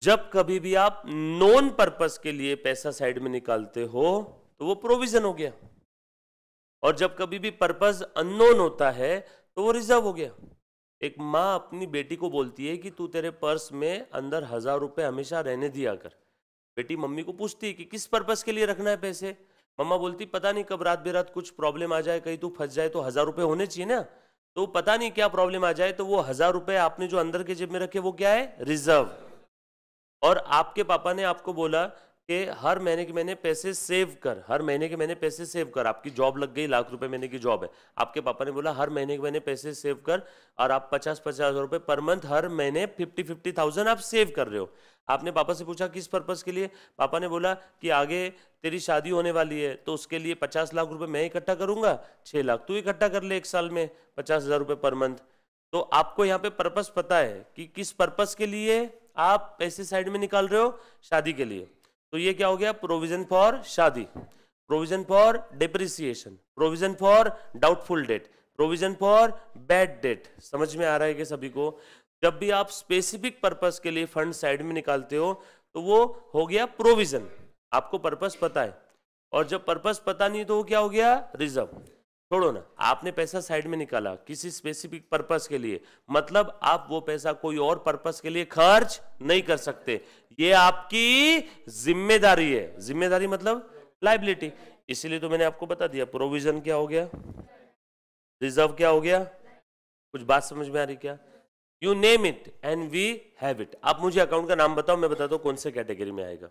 जब कभी भी आप नॉन पर्पस के लिए पैसा साइड में निकालते हो तो वो प्रोविजन हो गया और जब कभी भी पर्पस अननोन होता है तो वो रिजर्व हो गया एक माँ अपनी बेटी को बोलती है कि तू तेरे पर्स में अंदर हजार रुपए हमेशा रहने दिया कर बेटी मम्मी को पूछती है कि किस पर्पस के लिए रखना है पैसे मम्मा बोलती पता नहीं कब रात बेरात कुछ प्रॉब्लम आ जाए कहीं तू फंस जाए तो हजार रुपए होने चाहिए ना तो पता नहीं क्या प्रॉब्लम आ जाए तो वो हजार रुपए आपने जो अंदर के जेब में रखे वो क्या है रिजर्व और आपके पापा ने आपको बोला कि हर महीने के महीने पैसे सेव कर हर महीने के महीने पैसे सेव कर आपकी जॉब लग गई लाख रुपए महीने की जॉब है आपके पापा ने बोला हर महीने के महीने पैसे सेव कर और आप पचास पचास रुपए पर मंथ हर महीने फिफ्टी फिफ्टी थाउजेंड आप सेव कर रहे हो आपने पापा से पूछा किस पर्पज़ के लिए पापा ने बोला कि आगे तेरी शादी होने वाली है तो उसके लिए पचास लाख रुपए मैं इकट्ठा करूंगा छह लाख तू इकट्ठा कर ले एक साल में पचास हज़ार रुपये पर मंथ तो आपको यहाँ पे पर्पज़ पता है कि किस पर्पज़ के लिए आप पैसे साइड में निकाल रहे हो शादी के लिए तो ये क्या हो गया प्रोविज़न फॉर शादी provision for depreciation provision for doubtful debt provision for bad debt समझ में आ रहा है कि सभी को जब भी आप स्पेसिफिक पर्पज के लिए फंड साइड में निकालते हो तो वो हो गया प्रोविजन आपको पर्पज पता है और जब पर्पज पता नहीं तो वो क्या हो गया रिजर्व छोड़ो ना आपने पैसा साइड में निकाला किसी स्पेसिफिक पर्पज के लिए मतलब आप वो पैसा कोई और पर्पज के लिए खर्च नहीं कर सकते ये आपकी जिम्मेदारी है जिम्मेदारी मतलब लाइबिलिटी इसीलिए तो मैंने आपको बता दिया प्रोविजन क्या हो गया रिजर्व क्या हो गया कुछ बात समझ में आ रही क्या you name it and we have it आप मुझे अकाउंट का नाम बताओ मैं बताता हूँ कौन से कैटेगरी में आएगा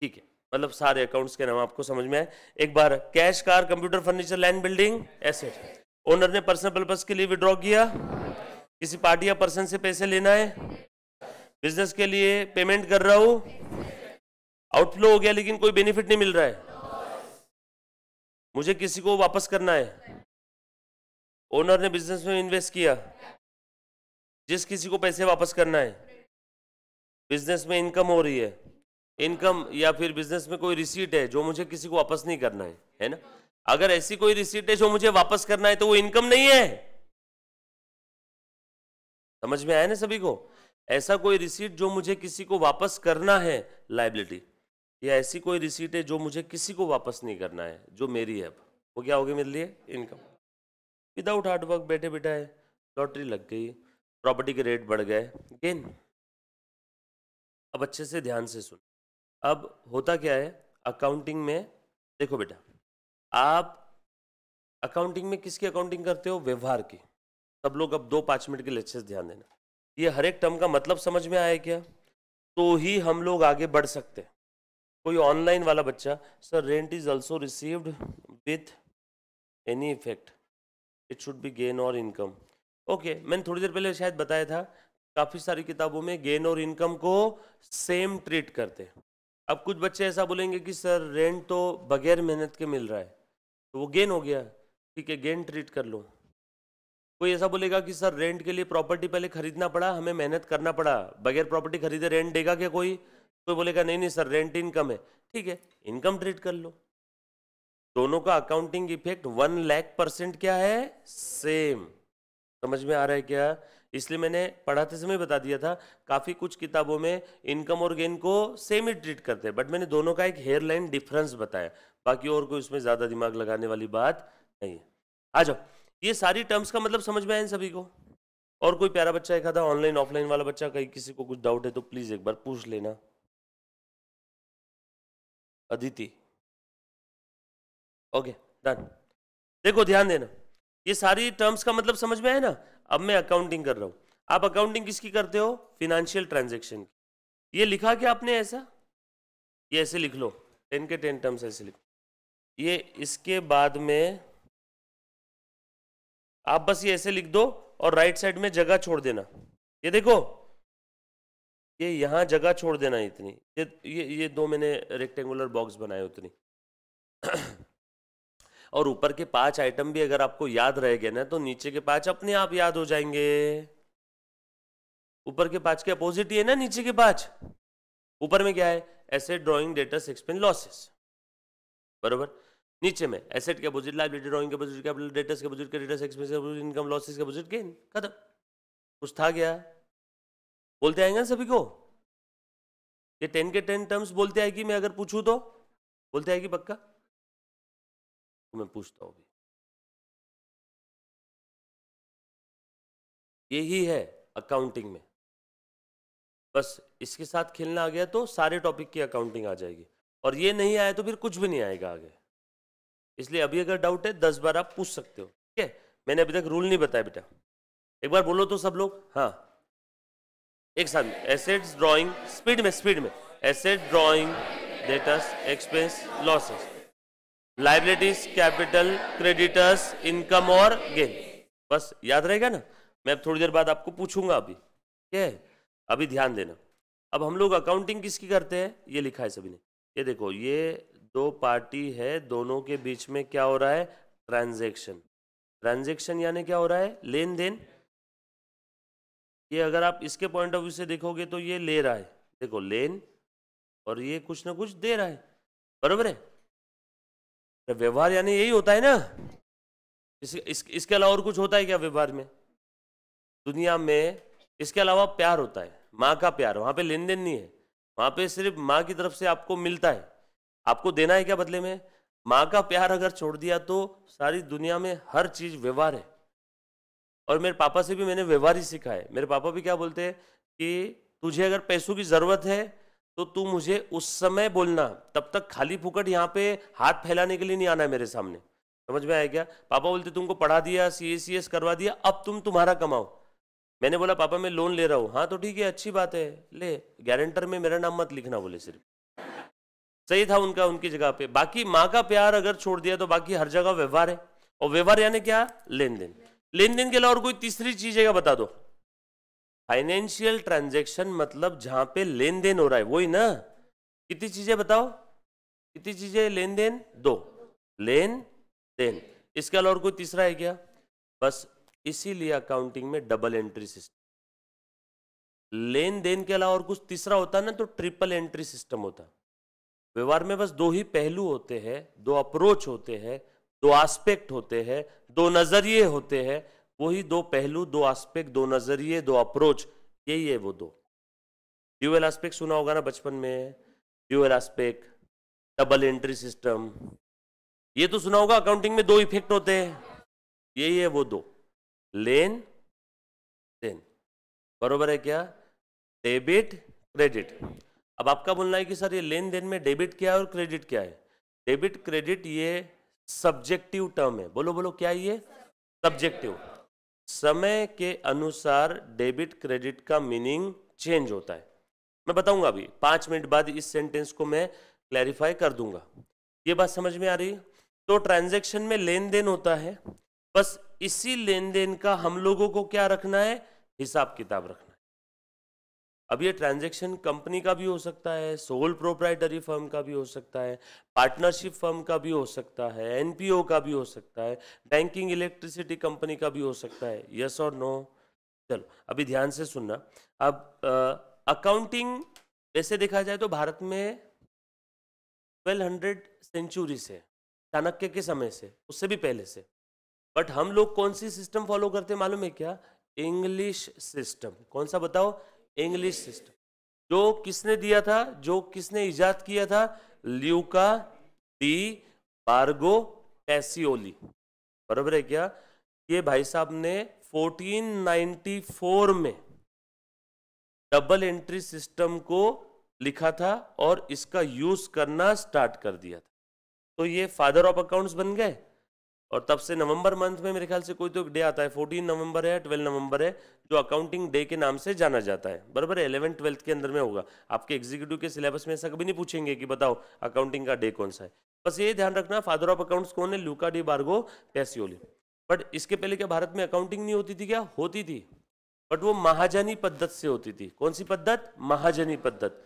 ठीक है मतलब सारे अकाउंट्स के नाम आपको समझ में आए एक बार cash car computer furniture land building asset owner ने पर्सनल पर्पज के लिए विड्रॉ किया किसी पार्टी या पर्सन से पैसे लेना है बिजनेस के लिए पेमेंट कर रहा हूं आउटफ्लो हो गया लेकिन कोई बेनिफिट नहीं मिल रहा है मुझे किसी को वापस करना है ओनर ने बिजनेस में इन्वेस्ट किया जिस किसी को पैसे वापस करना है बिजनेस में इनकम हो रही है इनकम या फिर बिजनेस में कोई रिसीट है जो मुझे किसी को वापस नहीं करना है है ना अगर ऐसी कोई रिसीट है जो मुझे वापस करना है तो वो इनकम नहीं है समझ में आया ना सभी को ऐसा कोई रिसीट जो मुझे किसी को वापस करना है लाइबिलिटी या ऐसी कोई रिसीट है जो मुझे किसी को वापस नहीं करना है जो मेरी है वो क्या होगी मेरे लिए इनकम विदाउट हार्डवर्क बैठे बैठा है लॉटरी लग गई प्रॉपर्टी के रेट बढ़ गए गेन अब अच्छे से ध्यान से सुन अब होता क्या है अकाउंटिंग में देखो बेटा आप अकाउंटिंग में किसकी अकाउंटिंग करते हो व्यवहार की सब लोग अब दो पाँच मिनट के लिए अच्छे से ध्यान देना ये हर एक टर्म का मतलब समझ में आया क्या तो ही हम लोग आगे बढ़ सकते हैं कोई ऑनलाइन वाला बच्चा sir rent is also received with any effect it should be gain और इनकम ओके मैंने थोड़ी देर पहले शायद बताया था काफ़ी सारी किताबों में गेन और इनकम को सेम ट्रीट करते अब कुछ बच्चे ऐसा बोलेंगे कि सर रेंट तो बगैर मेहनत के मिल रहा है तो वो गेन हो गया ठीक है गेन ट्रीट कर लो कोई ऐसा बोलेगा कि सर रेंट के लिए प्रॉपर्टी पहले खरीदना पड़ा हमें मेहनत करना पड़ा बगैर प्रॉपर्टी खरीदे रेंट देगा क्या कोई कोई बोलेगा नहीं नहीं सर रेंट इनकम है ठीक है इनकम ट्रीट कर लो दोनों का accounting effect one lakh percent क्या है सेम समझ में आ रहा है क्या इसलिए मैंने पढ़ाते समय बता दिया था काफ़ी कुछ किताबों में इनकम और गेन को सेम ही ट्रीट करते हैं बट मैंने दोनों का एक हेयरलाइन डिफरेंस बताया बाकी और कोई उसमें ज़्यादा दिमाग लगाने वाली बात नहीं है आ जाओ ये सारी टर्म्स का मतलब समझ में आए सभी को और कोई प्यारा बच्चा एक था ऑनलाइन ऑफलाइन वाला बच्चा कहीं किसी को कुछ डाउट है तो प्लीज़ एक बार पूछ लेना अदिति ओके डन देखो ध्यान देना ये सारी टर्म्स का मतलब समझ में आया ना अब मैं अकाउंटिंग कर रहा हूं आप अकाउंटिंग किसकी करते हो फिनेंशियल ट्रांजेक्शन की ये लिखा क्या आपने ऐसा ये ऐसे लिख लो टेन के टेन टर्म्स ऐसे लिख ये इसके बाद में आप बस ये ऐसे लिख दो और राइट साइड में जगह छोड़ देना ये देखो ये यहां जगह छोड़ देना इतनी ये ये ये दो मैंने रेक्टेंगुलर बॉक्स बनाए उतनी और ऊपर के पांच आइटम भी अगर आपको याद रह गए ना तो नीचे के पांच अपने आप याद हो जाएंगे ऊपर के पांच के अपोजिट ही है ना नीचे के पांच ऊपर में क्या है asset drawing debtors expense losses बरोबर नीचे में एसेट के अपोजिट लाइबिलिटी ड्रॉइंग के अपोजिट कैपिटल डेटस के अपोजिट के एक्सपेंस के अपोजिट इनकम लॉसेस के अपोजिट गेन खत्म कुछ था गया बोलते आएंगे ना सभी को ये टेन के टेन टर्म्स बोलते आएगी मैं अगर पूछूं तो बोलते आएगी पक्का तो मैं पूछता हूँ यही है अकाउंटिंग में बस इसके साथ खेलना आ गया तो सारे टॉपिक की अकाउंटिंग आ जाएगी और ये नहीं आया तो फिर कुछ भी नहीं आएगा आगे इसलिए अभी अगर डाउट है दस बार आप पूछ सकते हो ठीक है मैंने अभी तक रूल नहीं बताया बेटा एक बार बोलो तो सब लोग हाँ एक साथ एसेट्स ड्रॉइंग स्पीड में स्पीड में asset drawing debtors expense losses liabilities capital creditors income और गेन बस याद रहेगा ना मैं थोड़ी देर बाद आपको पूछूंगा अभी क्या है अभी ध्यान देना अब हम लोग अकाउंटिंग किसकी करते हैं ये लिखा है सभी ने ये देखो ये दो पार्टी है दोनों के बीच में क्या हो रहा है ट्रांजेक्शन ट्रांजेक्शन यानी क्या हो रहा है लेन देन ये अगर आप इसके पॉइंट ऑफ व्यू से देखोगे तो ये ले रहा है देखो लेन और ये कुछ ना कुछ दे रहा है बरोबर है तो व्यवहार यानी यही होता है ना इस, इस, इसके अलावा और कुछ होता है क्या व्यवहार में दुनिया में इसके अलावा प्यार होता है माँ का प्यार वहाँ पे लेन देन नहीं है वहाँ पे सिर्फ माँ की तरफ से आपको मिलता है आपको देना है क्या बदले में माँ का प्यार अगर छोड़ दिया तो सारी दुनिया में हर चीज़ व्यवहार है और मेरे पापा से भी मैंने व्यवहार ही सीखा है मेरे पापा भी क्या बोलते हैं कि तुझे अगर पैसों की ज़रूरत है तो तू मुझे उस समय बोलना तब तक खाली फुकट यहाँ पे हाथ फैलाने के लिए नहीं आना है मेरे सामने समझ में आया क्या पापा बोलते तुमको पढ़ा दिया सी सी एस करवा दिया अब तुम तुम्हारा कमाओ मैंने बोला पापा मैं लोन ले रहा हूँ हाँ तो ठीक है अच्छी बात है ले गारंटर में मेरा नाम मत लिखना बोले सिर्फ सही था उनका उनकी जगह पे बाकी माँ का प्यार अगर छोड़ दिया तो बाकी हर जगह व्यवहार है और व्यवहार यानी क्या लेन देन लेन देन के अलावा और कोई तीसरी चीज है बता दो फाइनेंशियल ट्रांजेक्शन मतलब जहां पे लेन देन हो रहा है वही ना कितनी चीजें बताओ कितनी चीजें लेन देन दो लेन देन इसके अलावा और कोई तीसरा है क्या बस इसीलिए अकाउंटिंग में डबल एंट्री सिस्टम लेन देन के अलावा और कुछ तीसरा होता ना तो ट्रिपल एंट्री सिस्टम होता व्यवहार में बस दो ही पहलू होते हैं दो अप्रोच होते हैं दो आस्पेक्ट होते हैं दो नजरिए होते हैं वही दो पहलू दो आस्पेक्ट दो नज़रिए दो अप्रोच यही है वो दो ड्यूएल आस्पेक्ट सुना होगा ना बचपन में dual aspect double entry system ये तो सुना होगा अकाउंटिंग में दो इफेक्ट होते हैं यही है वो दो लेन देन बरोबर है क्या डेबिट क्रेडिट अब आपका बोलना है कि सर ये लेन देन में डेबिट क्या है और क्रेडिट क्या है डेबिट क्रेडिट ये सब्जेक्टिव टर्म है बोलो बोलो क्या ये सब्जेक्टिव समय के अनुसार डेबिट क्रेडिट का मीनिंग चेंज होता है मैं बताऊंगा अभी पांच मिनट बाद इस सेंटेंस को मैं क्लैरिफाई कर दूंगा ये बात समझ में आ रही है तो ट्रांजेक्शन में लेन देन होता है बस इसी लेन देन का हम लोगों को क्या रखना है हिसाब किताब रखना अब ये ट्रांजैक्शन कंपनी का भी हो सकता है सोल प्रोप्राइटरी फर्म का भी हो सकता है पार्टनरशिप फर्म का भी हो सकता है एनपीओ का भी हो सकता है बैंकिंग इलेक्ट्रिसिटी कंपनी का भी हो सकता है यस और नो चलो अभी ध्यान से सुनना अब अकाउंटिंग वैसे देखा जाए तो भारत में 1200 सेंचुरी से चाणक्य के समय से उससे भी पहले से बट हम लोग कौन सी सिस्टम फॉलो करते मालूम है क्या इंग्लिश सिस्टम कौन सा बताओ इंग्लिश सिस्टम जो किसने दिया था जो किसने इजाद किया था ल्यूका डी बार्गो टेसियोली बराबर है क्या ये भाई साहब ने 1494 में डबल एंट्री सिस्टम को लिखा था और इसका यूज करना स्टार्ट कर दिया था तो ये फादर ऑफ अकाउंट्स बन गए और तब से नवंबर मंथ में मेरे ख्याल से कोई तो डे आता है फोर्टीन नवंबर है ट्वेल्व नवंबर है जो अकाउंटिंग डे के नाम से जाना जाता है बराबर है इलेवन ट्वेल्थ के अंदर में होगा आपके एग्जीक्यूटिव के सिलेबस में ऐसा कभी नहीं पूछेंगे कि बताओ अकाउंटिंग का डे कौन सा है बस ये ध्यान रखना फादर ऑफ अकाउंट्स कौन है लूका डी बार्गो पैसियोली बट इसके पहले क्या भारत में अकाउंटिंग नहीं होती थी क्या होती थी बट वो महाजनी पद्धत से होती थी कौन सी पद्धत महाजनी पद्धत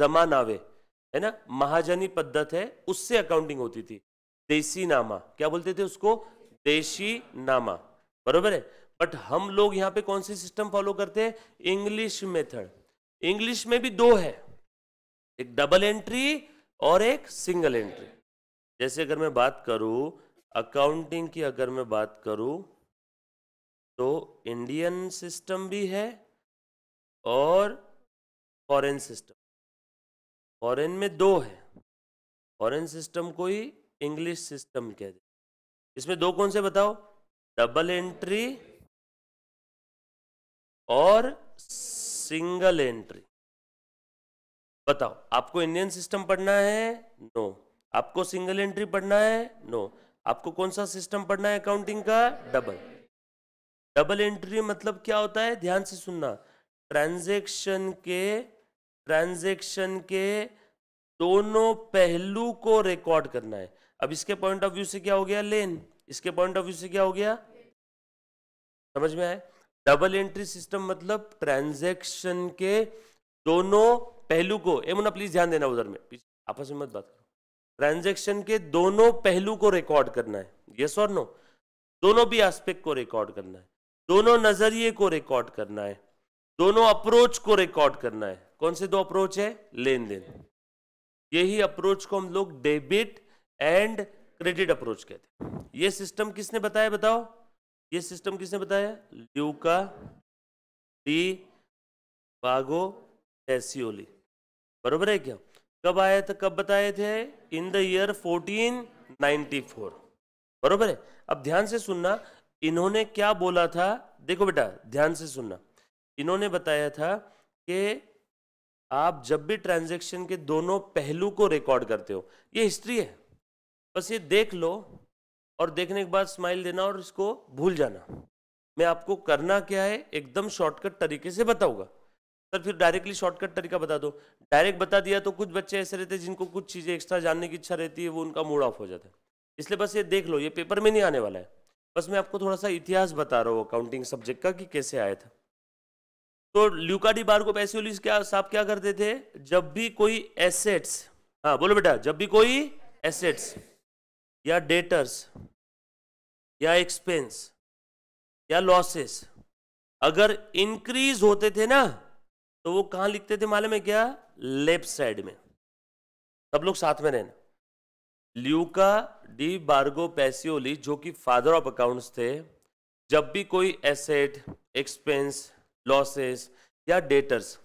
जमानावे है ना महाजनी पद्धत है उससे अकाउंटिंग होती थी देसी नामा क्या बोलते थे उसको देशी नामा बरोबर है बट हम लोग यहाँ पे कौन सी सिस्टम फॉलो करते हैं इंग्लिश मेथड इंग्लिश में भी दो है एक डबल एंट्री और एक सिंगल एंट्री जैसे अगर मैं बात करूं अकाउंटिंग की अगर मैं बात करूं तो इंडियन सिस्टम भी है और फॉरेन सिस्टम फॉरेन में दो है फॉरेन सिस्टम को ही इंग्लिश सिस्टम कहते हैं इसमें दो कौन से बताओ डबल एंट्री और सिंगल एंट्री बताओ आपको इंडियन सिस्टम पढ़ना है नो आपको सिंगल एंट्री पढ़ना है नो आपको कौन सा सिस्टम पढ़ना है अकाउंटिंग का डबल डबल एंट्री मतलब क्या होता है ध्यान से सुनना ट्रांजेक्शन के ट्रांजेक्शन के दोनों पहलू को रिकॉर्ड करना है अब इसके पॉइंट ऑफ व्यू से क्या हो गया लेन इसके पॉइंट ऑफ व्यू से क्या हो गया समझ में आए डबल एंट्री सिस्टम मतलब ट्रांजैक्शन के दोनों पहलू को ए मुना प्लीज ध्यान देना उधर में आपस में मत बात करो ट्रांजैक्शन के दोनों पहलू को रिकॉर्ड करना है यस और नो दोनों भी एस्पेक्ट को रिकॉर्ड करना है दोनों नजरिए को रिकॉर्ड करना है दोनों अप्रोच को रिकॉर्ड करना है कौन से दो अप्रोच है लेन देन यही अप्रोच को हम लोग डेबिट एंड क्रेडिट अप्रोच कहते हैं ये सिस्टम किसने बताया बताओ ये सिस्टम किसने बताया ल्यूका डी बागो एसियोली बराबर है क्या कब आया था कब बताए थे इन द ईयर 1494 बरोबर है अब ध्यान से सुनना इन्होंने क्या बोला था देखो बेटा ध्यान से सुनना इन्होंने बताया था कि आप जब भी ट्रांजैक्शन के दोनों पहलू को रिकॉर्ड करते हो ये हिस्ट्री है बस ये देख लो और देखने के बाद स्माइल देना और इसको भूल जाना मैं आपको करना क्या है एकदम शॉर्टकट तरीके से बताऊंगा सर फिर डायरेक्टली शॉर्टकट तरीका बता दो डायरेक्ट बता दिया तो कुछ बच्चे ऐसे रहते हैं जिनको कुछ चीज़ें एक्स्ट्रा जानने की इच्छा रहती है वो उनका मूड ऑफ हो जाता है इसलिए बस ये देख लो ये पेपर में नहीं आने वाला है बस मैं आपको थोड़ा सा इतिहास बता रहा हूँ अकाउंटिंग सब्जेक्ट का कि कैसे आया था तो ल्यूका डी को पैसियोलिस क्या साहब क्या करते थे जब भी कोई एसेट्स हाँ बोलो बेटा जब भी कोई एसेट्स या डेटर्स या एक्सपेंस या लॉसेस अगर इंक्रीज होते थे ना तो वो कहां लिखते थे मालूम है क्या लेफ्ट साइड में सब लोग साथ में रहना ल्यूका डी बार्गो पैसियोली जो कि फादर ऑफ अकाउंट्स थे जब भी कोई एसेट एक्सपेंस लॉसेस या डेटर्स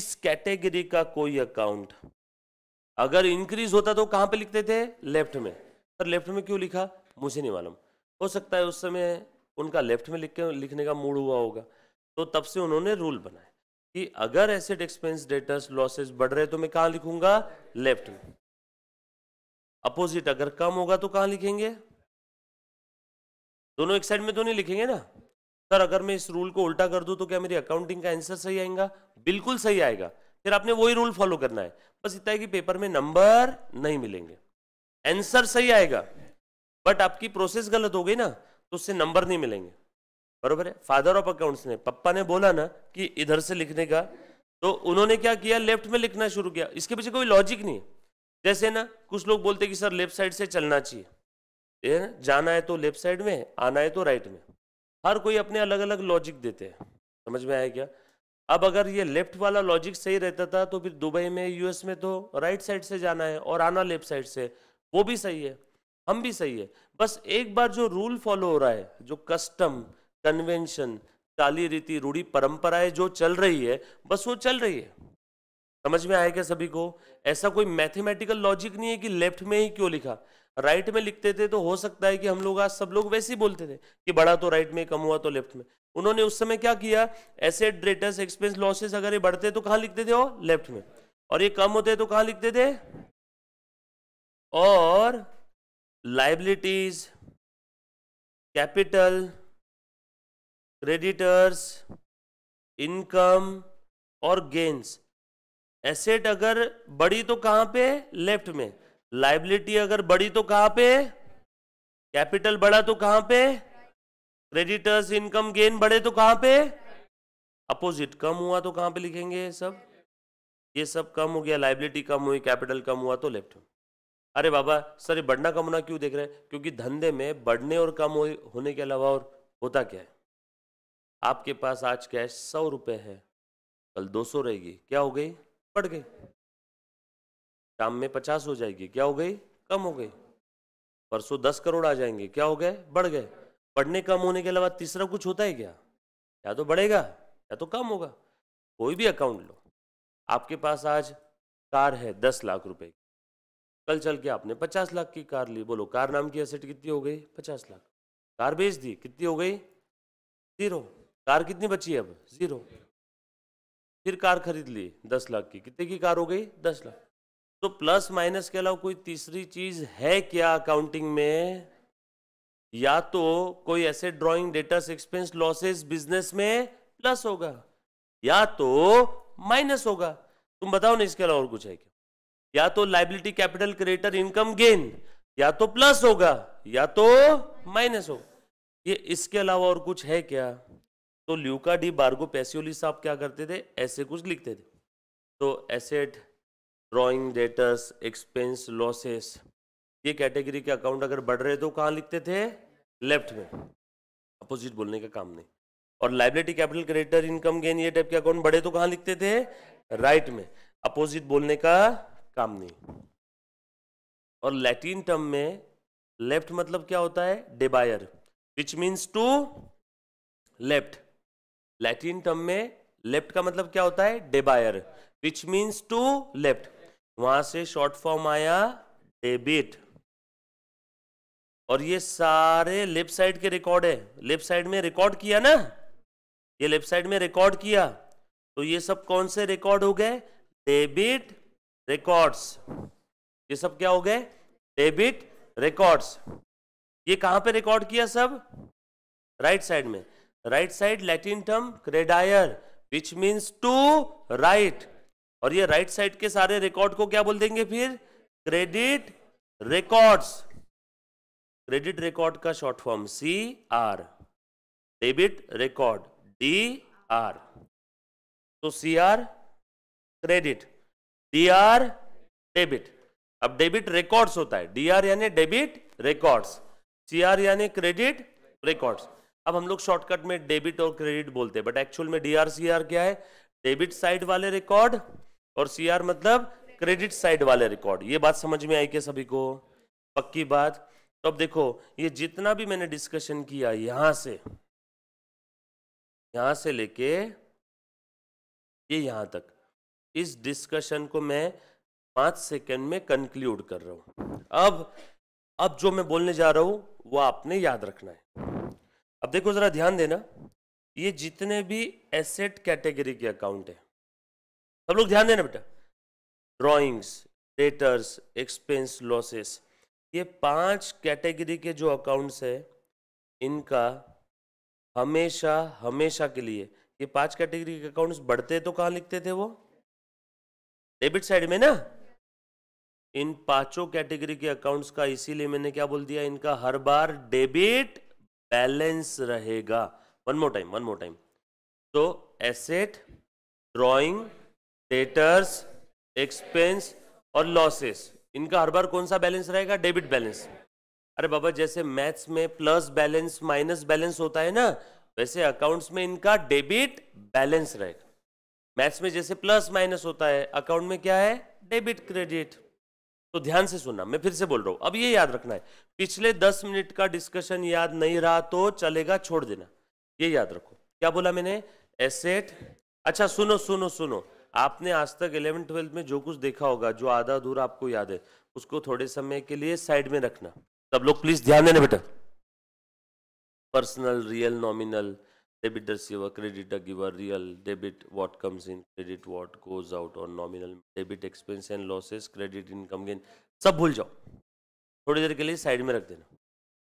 इस कैटेगरी का कोई अकाउंट अगर इंक्रीज होता तो कहां पे लिखते थे लेफ्ट में पर लेफ्ट में क्यों लिखा मुझे नहीं मालूम हो सकता है उस समय उनका लेफ्ट में लिख के लिखने का मूड हुआ होगा तो तब से उन्होंने रूल बनाया कि अगर एसेट एक्सपेंस डेटर्स लॉसेस बढ़ रहे तो मैं कहाँ लिखूंगा लेफ्ट में अपोजिट अगर कम होगा तो कहाँ लिखेंगे दोनों एक साइड में तो नहीं लिखेंगे ना सर अगर मैं इस रूल को उल्टा कर दूं तो क्या मेरी अकाउंटिंग का आंसर सही आएगा बिल्कुल सही आएगा फिर आपने वही रूल फॉलो करना है बस इतना है कि पेपर में नंबर नहीं मिलेंगे आंसर सही आएगा बट आपकी प्रोसेस गलत हो गई ना तो उससे नंबर नहीं मिलेंगे बरोबर है फादर ऑफ अकाउंट्स ने पप्पा ने बोला ना कि इधर से लिखने का तो उन्होंने क्या किया लेफ्ट में लिखना शुरू किया इसके पीछे कोई लॉजिक नहीं है जैसे ना कुछ लोग बोलते कि सर लेफ्ट साइड से चलना चाहिए जाना है तो लेफ्ट साइड में आना है तो राइट में हर कोई अपने अलग अलग लॉजिक देते हैं समझ में आया क्या अब अगर ये लेफ्ट वाला लॉजिक सही रहता था तो फिर दुबई में यूएस में तो राइट साइड से जाना है और आना लेफ्ट साइड से वो भी सही है हम भी सही है बस एक बार जो रूल फॉलो हो रहा है जो कस्टम कन्वेंशन चाली रीति रूढ़ी परंपराएं जो चल रही है बस वो चल रही है समझ में आया क्या सभी को ऐसा कोई मैथमेटिकल लॉजिक नहीं है कि लेफ्ट में ही क्यों लिखा राइट right में लिखते थे तो हो सकता है कि हम लोग आज सब लोग वैसे ही बोलते थे कि बड़ा तो राइट right में कम हुआ तो लेफ्ट में उन्होंने उस समय क्या किया एसेट रेटर्स एक्सपेंस लॉसेस अगर ये बढ़ते तो कहाँ लिखते थे वो लेफ्ट में और ये कम होते तो कहाँ लिखते थे और लाइबिलिटीज कैपिटल क्रेडिटर्स इनकम और गेंस एसेट अगर बड़ी तो कहां पे लेफ्ट में लाइबिलिटी अगर बड़ी तो कहां पे कैपिटल बड़ा तो कहां पे क्रेडिटर्स इनकम गेन बड़े तो कहां पे अपोजिट कम हुआ तो कहां पे लिखेंगे सब ये सब कम हो गया लाइबिलिटी कम हुई कैपिटल कम हुआ तो लेफ्ट में अरे बाबा सर ये बढ़ना कम होना क्यों देख रहे हैं क्योंकि धंधे में बढ़ने और कम हो, होने के अलावा और होता क्या है आपके पास आज कैश सौ रुपये है कल दो सौ रहेगी क्या हो गई बढ़ गई शाम में पचास हो जाएगी क्या हो गई कम हो गई परसों दस करोड़ आ जाएंगे क्या हो गए बढ़ गए बढ़ने कम होने के अलावा तीसरा कुछ होता है क्या या तो बढ़ेगा या तो कम होगा कोई भी अकाउंट लो आपके पास आज कार है दस लाख रुपए कल चल के आपने पचास लाख की कार ली बोलो कार नाम की एसेट कितनी हो गई पचास लाख कार बेच दी कितनी हो गई जीरो कार कितनी बची है अब जीरो फिर कार खरीद ली दस लाख की कितने की कार हो गई दस लाख तो प्लस माइनस के अलावा कोई तीसरी चीज है क्या अकाउंटिंग में या तो कोई ऐसे ड्राइंग डेटा एक्सपेंस लॉसेस बिजनेस में प्लस होगा या तो माइनस होगा तुम बताओ ना इसके अलावा और कुछ है क्या या तो liability capital creditor income gain या तो प्लस होगा या तो माइनस हो ये इसके अलावा और कुछ है क्या तो ल्यूका डी बार्गो पैसियोली साहब क्या करते थे ऐसे कुछ लिखते थे तो asset drawing debtors expense losses ये कैटेगरी के अकाउंट अगर बढ़ रहे तो कहाँ लिखते थे लेफ्ट में अपोजिट बोलने का काम नहीं और liability capital creditor income gain ये टाइप के अकाउंट बढ़े तो कहाँ लिखते थे राइट में अपोजिट बोलने का नहीं और लैटिन टर्म में लेफ्ट मतलब क्या होता है debere which means to left Latin term में लेफ्ट का मतलब क्या होता है debere which means to left वहां से शॉर्ट फॉर्म आया डेबिट और ये सारे लेफ्ट साइड के रिकॉर्ड है लेफ्ट साइड में रिकॉर्ड किया ना ये लेफ्ट साइड में रिकॉर्ड किया तो ये सब कौन से रिकॉर्ड हो गए डेबिट रिकॉर्ड्स ये सब क्या हो गए डेबिट रिकॉर्ड्स ये कहां पे रिकॉर्ड किया सब राइट right साइड में right side Latin term credere which means to right और ये राइट right साइड के सारे रिकॉर्ड को क्या बोल देंगे फिर क्रेडिट रिकॉर्ड्स क्रेडिट रिकॉर्ड का short form C R debit record D R तो C R credit D R debit अब डेबिट रिकॉर्ड्स होता है डी आर यानी डेबिट रिकॉर्ड्स सीआर यानी क्रेडिट रिकॉर्ड्स अब हम लोग शॉर्टकट में डेबिट और क्रेडिट बोलते हैं बट एक्चुअल में डी आर सी आर क्या है डेबिट साइड वाले रिकॉर्ड और सीआर मतलब क्रेडिट साइड वाले रिकॉर्ड ये बात समझ में आई क्या सभी को पक्की बात तो अब देखो ये जितना भी मैंने डिस्कशन किया यहां से यहां से लेके ये यहां तक इस डिस्कशन को मैं पाँच सेकंड में कंक्लूड कर रहा हूँ अब अब जो मैं बोलने जा रहा हूँ वो आपने याद रखना है अब देखो ज़रा ध्यान देना ये जितने भी एसेट कैटेगरी के अकाउंट हैं सब लोग ध्यान देना बेटा ड्राइंग्स डेटर्स एक्सपेंस लॉसेस ये पांच कैटेगरी के जो अकाउंट्स है इनका हमेशा हमेशा के लिए ये पांच कैटेगरी के अकाउंट्स बढ़ते तो कहाँ लिखते थे वो डेबिट साइड में ना इन पांचों कैटेगरी के अकाउंट्स का इसीलिए मैंने क्या बोल दिया इनका हर बार डेबिट बैलेंस रहेगा one more time one more time तो एसेट ड्रॉइंग डेटर्स एक्सपेंस और लॉसेस इनका हर बार कौन सा बैलेंस रहेगा डेबिट बैलेंस अरे बाबा जैसे मैथ्स में प्लस बैलेंस माइनस बैलेंस होता है ना वैसे अकाउंट्स में इनका डेबिट बैलेंस रहेगा मैथ्स में जैसे प्लस माइनस होता है अकाउंट में क्या है डेबिट क्रेडिट तो ध्यान से सुनना मैं फिर से बोल रहा हूं अब ये याद रखना है पिछले दस मिनट का डिस्कशन याद नहीं रहा तो चलेगा छोड़ देना ये याद रखो क्या बोला मैंने एसेट अच्छा सुनो सुनो सुनो आपने आज तक इलेवन ट्वेल्थ में जो कुछ देखा होगा जो आधा दूर आपको याद है उसको थोड़े समय के लिए साइड में रखना सब लोग प्लीज ध्यान देना बेटा personal real nominal Debit receiver, credit giver, real debit what comes in, credit what goes out और nominal debit expense and losses, credit income gain सब भूल जाओ थोड़ी देर के लिए साइड में रख देना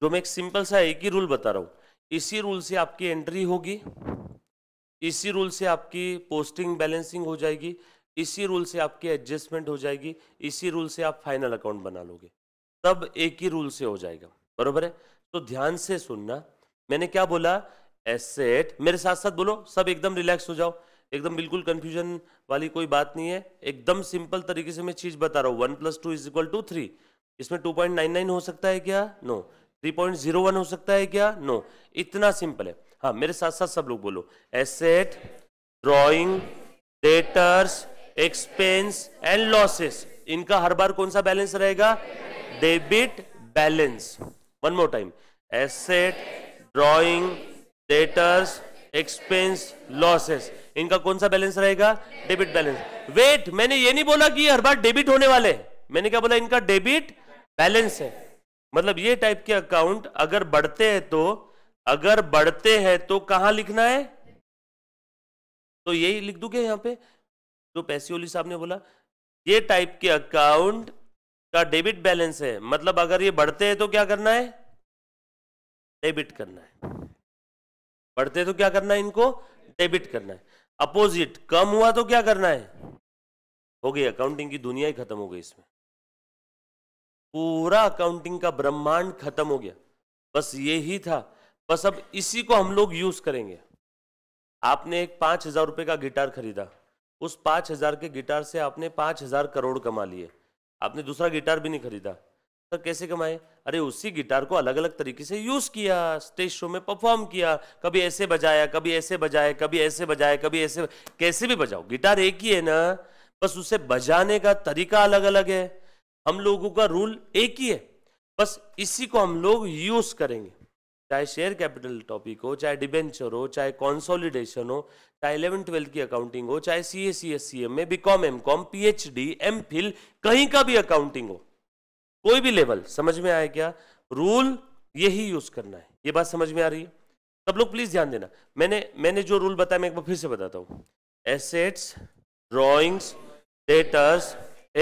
जो मैं एक सिंपल सा एक ही रूल बता रहा हूँ इसी रूल से आपकी एंट्री होगी इसी रूल से आपकी पोस्टिंग बैलेंसिंग हो जाएगी इसी रूल से आपकी एडजस्टमेंट हो जाएगी इसी रूल से आप फाइनल अकाउंट बना लोगे तब एक ही रूल से हो जाएगा बरोबर है तो ध्यान से सुनना मैंने क्या बोला एसेट मेरे साथ साथ बोलो सब एकदम रिलैक्स हो जाओ एकदम बिल्कुल कंफ्यूजन वाली कोई बात नहीं है एकदम सिंपल तरीके से मैं चीज बता रहा हूँ one plus two is equal to three इसमें टू पॉइंट नाइन नाइन हो सकता है क्या no three point zero one हो सकता है क्या नो इतना सिंपल है हाँ मेरे साथ साथ सब लोग बोलो asset drawing debtors expense and losses इनका हर बार कौन सा बैलेंस रहेगा debit balance one more time asset drawing debtors expense losses इनका कौन सा बैलेंस रहेगा डेबिट बैलेंस वेट मैंने ये नहीं बोला कि हर बार डेबिट होने वाले मैंने क्या बोला इनका डेबिट बैलेंस है मतलब ये टाइप के अकाउंट अगर बढ़ते हैं तो अगर बढ़ते हैं तो कहां लिखना है तो यही लिख दूंगे यहां पे जो पैसियोली साहब ने बोला ये टाइप के अकाउंट का डेबिट बैलेंस है मतलब अगर ये बढ़ते हैं तो क्या करना है डेबिट करना है बढ़ते तो क्या करना है इनको डेबिट करना है अपोजिट कम हुआ तो क्या करना है हो गई अकाउंटिंग की दुनिया ही खत्म हो गई इसमें पूरा अकाउंटिंग का ब्रह्मांड खत्म हो गया बस ये ही था बस अब इसी को हम लोग यूज करेंगे आपने एक पांच हजार रुपए का गिटार खरीदा उस पांच हजार के गिटार से आपने पांच हजार करोड़ कमा लिए आपने दूसरा गिटार भी नहीं खरीदा तो कैसे कमाए अरे उसी गिटार को अलग अलग तरीके से यूज किया स्टेज शो में परफॉर्म किया कभी ऐसे बजाया कभी ऐसे बजाया कभी ऐसे बजाया कभी ऐसे कैसे भी बजाओ गिटार एक ही है ना बस उसे बजाने का तरीका अलग अलग है हम लोगों का रूल एक ही है बस इसी को हम लोग यूज करेंगे चाहे शेयर कैपिटल टॉपिक हो चाहे डिबेंचर हो चाहे कॉन्सोलिडेशन हो चाहे इलेवन ट्वेल्थ की अकाउंटिंग हो चाहे C A C S C M में B com M com P H D M phil कहीं का भी अकाउंटिंग हो कोई भी लेवल समझ में आया क्या रूल यही यूज करना है ये बात समझ में आ रही है सब लोग प्लीज ध्यान देना मैंने मैंने जो रूल बताया मैं एक बार फिर से बताता हूँ assets drawings debtors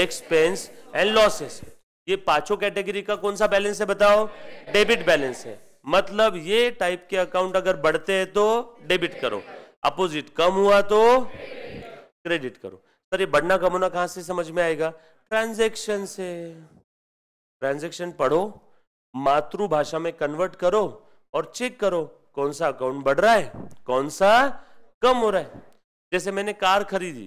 expense and losses ये पांचों कैटेगरी का कौन सा बैलेंस है बताओ डेबिट बैलेंस है मतलब ये टाइप के अकाउंट अगर बढ़ते हैं तो डेबिट करो अपोजिट कम हुआ तो क्रेडिट करो सर ये बढ़ना कम होना कहां से समझ में आएगा ट्रांजेक्शन से ट्रांजेक्शन पढ़ो मातृभाषा में कन्वर्ट करो और चेक करो कौन सा अकाउंट बढ़ रहा है कौन सा कम हो रहा है जैसे मैंने कार खरीदी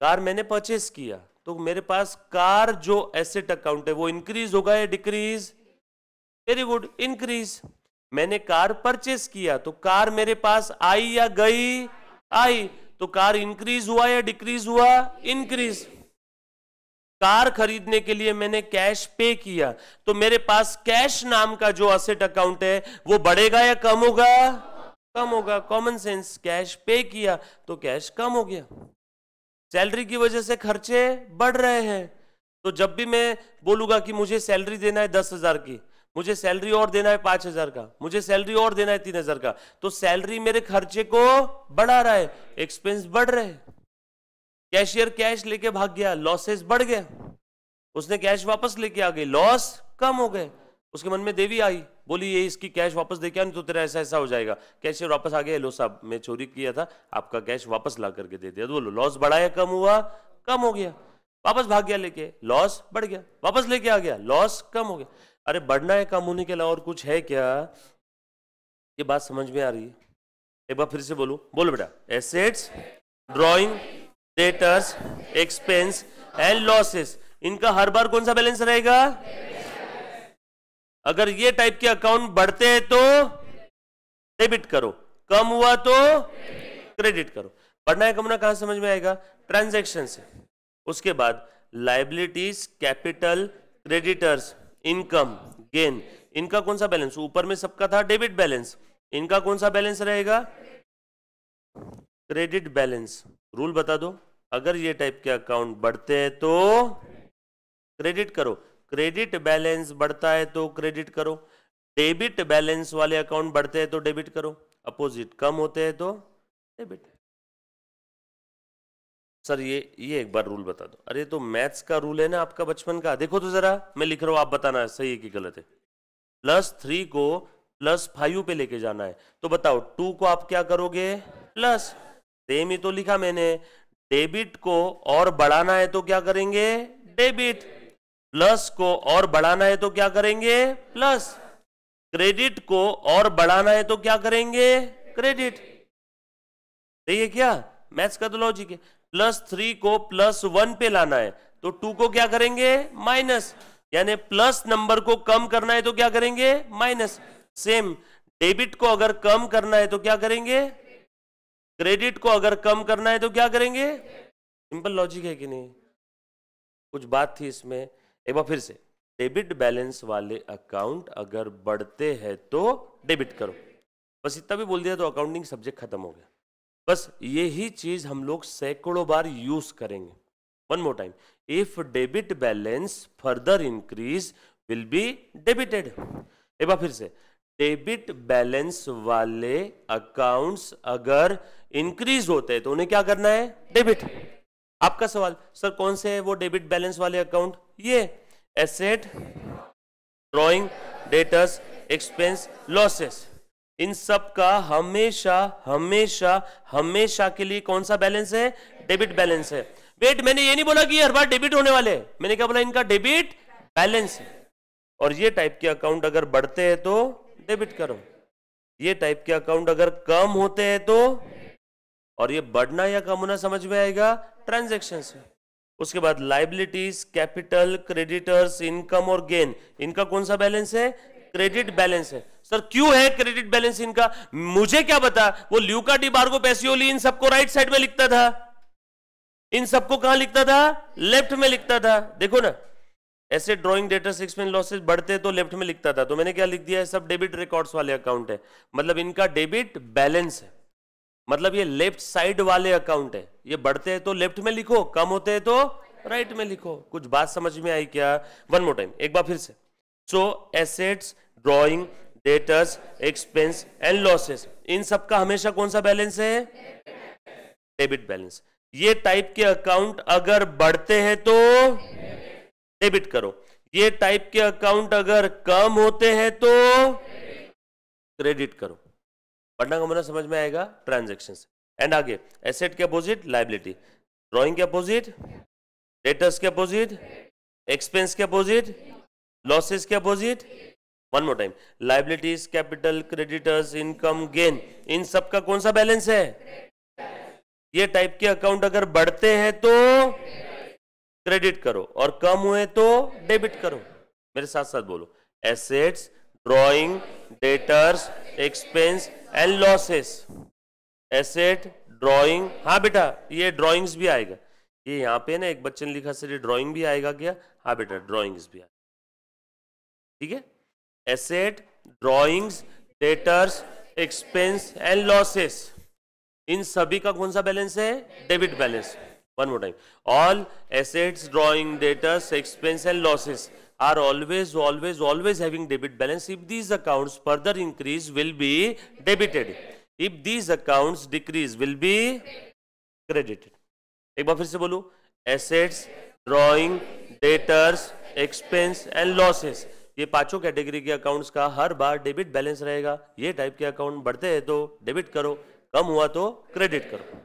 कार मैंने परचेस किया तो मेरे पास कार जो एसेट अकाउंट है वो इंक्रीज होगा या डिक्रीज वेरी गुड इंक्रीज मैंने कार परचेस किया तो कार मेरे पास आई या गई आई तो कार इंक्रीज हुआ या डिक्रीज हुआ इंक्रीज कार खरीदने के लिए मैंने कैश पे किया तो मेरे पास कैश नाम का जो असेट अकाउंट है वो बढ़ेगा या कम होगा कम होगा कॉमन सेंस कैश पे किया तो कैश कम हो गया सैलरी की वजह से खर्चे बढ़ रहे हैं तो जब भी मैं बोलूंगा कि मुझे सैलरी देना है दस हजार की मुझे सैलरी और देना है पांच हजार का मुझे सैलरी और देना है तीन हजार का तो सैलरी मेरे खर्चे को बढ़ा रहा है एक्सपेंस बढ़ रहे हैं कैशियर कैश लेके भाग गया लॉसेस बढ़ गए उसने कैश वापस लेके आ गई लॉस कम हो गए उसके मन में देवी आई बोली ये इसकी कैश वापस दे क्या नहीं तो तेरा ऐसा ऐसा हो जाएगा कैशियर वापस आ गया लो साहब मैं चोरी किया था आपका कैश वापस ला करके दे दिया तो बोलो लॉस बढ़ाया कम हुआ कम हो गया वापस भाग गया लेके लॉस बढ़ गया वापस लेके आ गया लॉस कम हो गया अरे बढ़ना है कम होने के अलावा और कुछ है क्या ये बात समझ में आ रही है एक बार फिर से बोलो बोलो बेटा assets drawing debtors expense and losses इनका हर बार कौन सा बैलेंस रहेगा अगर ये टाइप के अकाउंट बढ़ते हैं तो डेबिट करो कम हुआ तो क्रेडिट करो बढ़ना है कमना कहां समझ में आएगा ट्रांजेक्शन से उसके बाद liabilities capital creditors income gain इनका कौन सा बैलेंस ऊपर में सबका था डेबिट बैलेंस इनका कौन सा बैलेंस रहेगा क्रेडिट बैलेंस रूल बता दो अगर ये टाइप के अकाउंट बढ़ते हैं तो क्रेडिट करो क्रेडिट बैलेंस बढ़ता है तो क्रेडिट करो डेबिट बैलेंस वाले अकाउंट बढ़ते हैं तो डेबिट करो अपोजिट कम होते हैं तो डेबिट सर ये ये एक बार रूल बता दो अरे तो मैथ्स का रूल है ना आपका बचपन का देखो तो जरा मैं लिख रहा हूं आप बताना है सही है कि गलत है प्लस थ्री को प्लस फाइव पे लेके जाना है तो बताओ टू को आप क्या करोगे प्लस सेम ही तो लिखा मैंने डेबिट को और बढ़ाना है तो क्या करेंगे डेबिट प्लस को और बढ़ाना है तो क्या करेंगे प्लस क्रेडिट को और बढ़ाना है तो क्या करेंगे क्रेडिट देखिए क्या मैथ्स का तो लॉजिक है प्लस थ्री को प्लस वन पे लाना है तो टू को क्या करेंगे माइनस यानी प्लस नंबर को कम करना है तो क्या करेंगे माइनस सेम डेबिट को अगर कम करना है तो क्या करेंगे क्रेडिट को अगर कम करना है तो क्या करेंगे सिंपल लॉजिक है कि नहीं कुछ बात थी इसमें एक बार फिर से डेबिट बैलेंस वाले अकाउंट अगर बढ़ते हैं तो डेबिट करो बस इतना भी बोल दिया तो अकाउंटिंग सब्जेक्ट खत्म हो गया बस यही चीज हम लोग सैकड़ों बार यूज करेंगे one more time if debit balance further increase will be debited एक बार फिर से डेबिट बैलेंस वाले अकाउंट्स अगर इंक्रीज होते हैं तो उन्हें क्या करना है डेबिट आपका सवाल सर कौन से है वो डेबिट बैलेंस वाले अकाउंट ये asset drawing debtors expense losses इन सब का हमेशा हमेशा हमेशा के लिए कौन सा बैलेंस है डेबिट बैलेंस है वेट मैंने ये नहीं बोला कि हर बार डेबिट होने वाले मैंने क्या बोला इनका डेबिट बैलेंस और ये टाइप के अकाउंट अगर बढ़ते हैं तो डेबिट करो ये टाइप के अकाउंट अगर कम होते हैं तो और ये बढ़ना या कम होना समझ में आएगा ट्रांजेक्शन से उसके बाद लाइबिलिटीज कैपिटल क्रेडिटर्स इनकम और गेन इनका कौन सा बैलेंस है क्रेडिट बैलेंस है सर क्यों है क्रेडिट बैलेंस इनका मुझे क्या बता वो ल्यूका डिबार्गो पैसियोली इन सबको राइट साइड में लिखता था इन सबको कहां लिखता था लेफ्ट में लिखता था देखो ना ऐसे ड्रॉइंग डेटर्स एक्सपेंस लॉसेज बढ़ते तो लेफ्ट में लिखता था तो मैंने क्या लिख दिया है सब डेबिट रिकॉर्ड्स वाले अकाउंट है मतलब इनका डेबिट बैलेंस है मतलब ये लेफ्ट साइड वाले अकाउंट है ये बढ़ते हैं तो लेफ्ट में लिखो कम होते हैं तो राइट right में लिखो कुछ बात समझ में आई क्या वन मोर टाइम एक बार फिर से so assets drawing debtors expense and losses इन सब का हमेशा कौन सा बैलेंस है डेबिट बैलेंस ये टाइप के अकाउंट अगर बढ़ते हैं तो डेबिट करो ये टाइप के अकाउंट अगर कम होते हैं तो क्रेडिट करो पढ़ना का मना मतलब समझ में आएगा ट्रांजेक्शन एंड आगे एसेट के अपोजिट लाइबिलिटी ड्रॉइंग के अपोजिट डेटर्स के अपोजिट एक्सपेंस के अपोजिट लॉसेस के opposite one more time liabilities capital creditors income gain इन सब का कौन सा बैलेंस है ये टाइप के अकाउंट अगर बढ़ते हैं तो क्रेडिट करो और कम हुए तो डेबिट करो मेरे साथ साथ बोलो assets drawing debtors expense and losses asset drawing हाँ बेटा ये ड्रॉइंग्स भी आएगा ये यहाँ पे ना एक बच्चे ने लिखा सर ड्रॉइंग भी आएगा क्या हाँ बेटा ड्रॉइंग्स भी आएगा ठीक है asset drawings debtors expense and losses इन सभी का कौन सा बैलेंस है debit balance one more time all assets drawing debtors expense and losses are always always always having debit balance if these accounts further increase will be debited if these accounts decrease will be credited एक बार फिर से बोलू assets drawing debtors expense and losses ये पांचों category के accounts का हर बार डेबिट बैलेंस रहेगा ये टाइप के अकाउंट बढ़ते हैं तो डेबिट करो कम हुआ तो क्रेडिट करो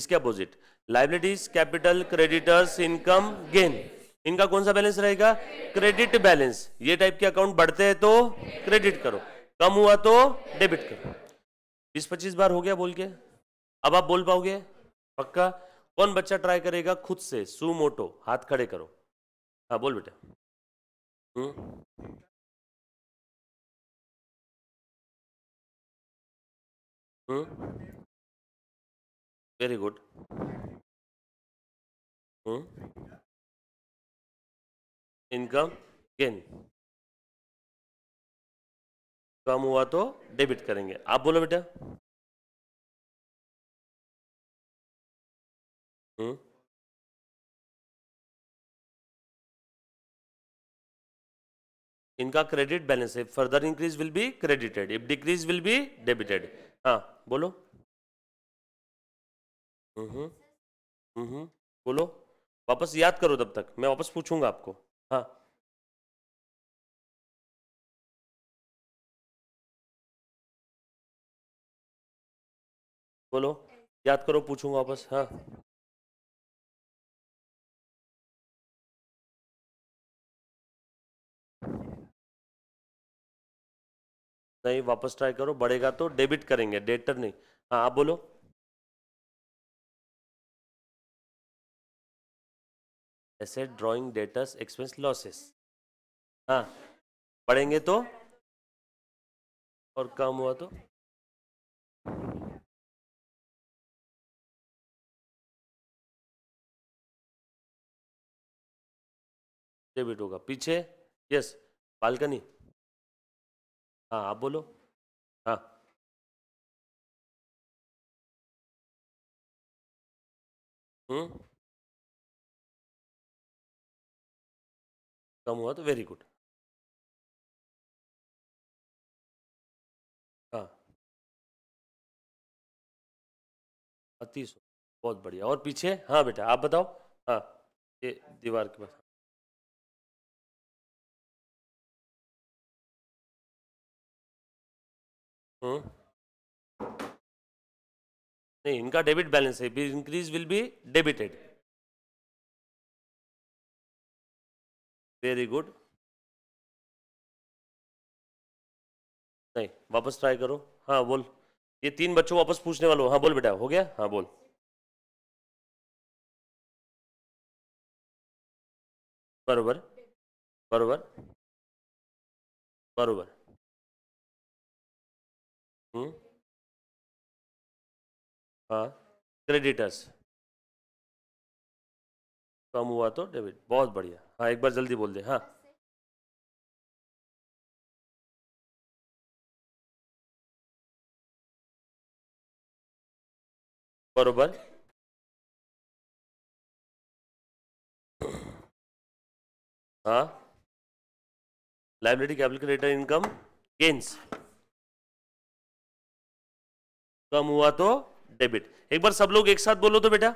इसके opposite liabilities capital creditors income gain इनका कौन सा बैलेंस रहेगा क्रेडिट बैलेंस ये टाइप के अकाउंट बढ़ते हैं तो क्रेडिट करो कम हुआ तो डेबिट करो बीस पच्चीस बार हो गया बोल के अब आप बोल पाओगे पक्का कौन बच्चा ट्राई करेगा खुद से मोटो हाथ खड़े करो हाँ बोल बेटा हम्म, हम्म? very good hmm? Income gain कम हुआ तो डेबिट करेंगे आप बोलो बेटा hmm? इनका क्रेडिट बैलेंस है further increase will be credited if decrease will be debited हाँ बोलो हम्म, हम्म। बोलो वापस याद करो तब तक मैं वापस पूछूंगा आपको हाँ बोलो याद करो पूछूंगा वापस हाँ नहीं वापस ट्राई करो बढ़ेगा तो डेबिट करेंगे डेटर नहीं हाँ आप बोलो asset drawing debtors expense losses हाँ पढ़ेंगे तो और काम हुआ तो डेबिट होगा पीछे यस बालकनी हाँ आप बोलो हाँ हम्म कम हुआ तो वेरी गुड हाँ अति बहुत बढ़िया और पीछे हाँ बेटा आप बताओ हाँ ये दीवार के पास हम्म। नहीं इनका डेबिट बैलेंस है increase will be debited very good नहीं वापस ट्राई करो हाँ बोल ये तीन बच्चों वापस पूछने वालों हाँ बोल बेटा हो गया हाँ बोल बरोबर बरोबर बरोबर हम्म। हाँ क्रेडिटर्स कम हुआ तो डेबिट बहुत बढ़िया हाँ एक बार जल्दी बोल दे हाँ बरोबर हाँ लाइबिलिटी कैलकुलेटर इनकम गेंस कम हुआ तो डेबिट एक बार सब लोग एक साथ बोलो तो बेटा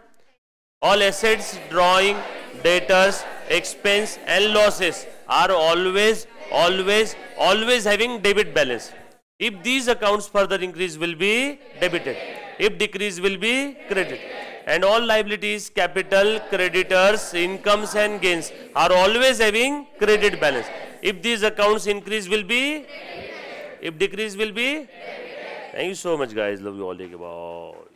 all assets drawing debtors expense and losses are always, always, always having debit balance. If these accounts further increase will be debited. If decrease will be credited. And all liabilities, capital, creditors, incomes and gains are always having credit balance. If these accounts increase will be? If decrease will be? Thank you so much guys. Love you all. Take care.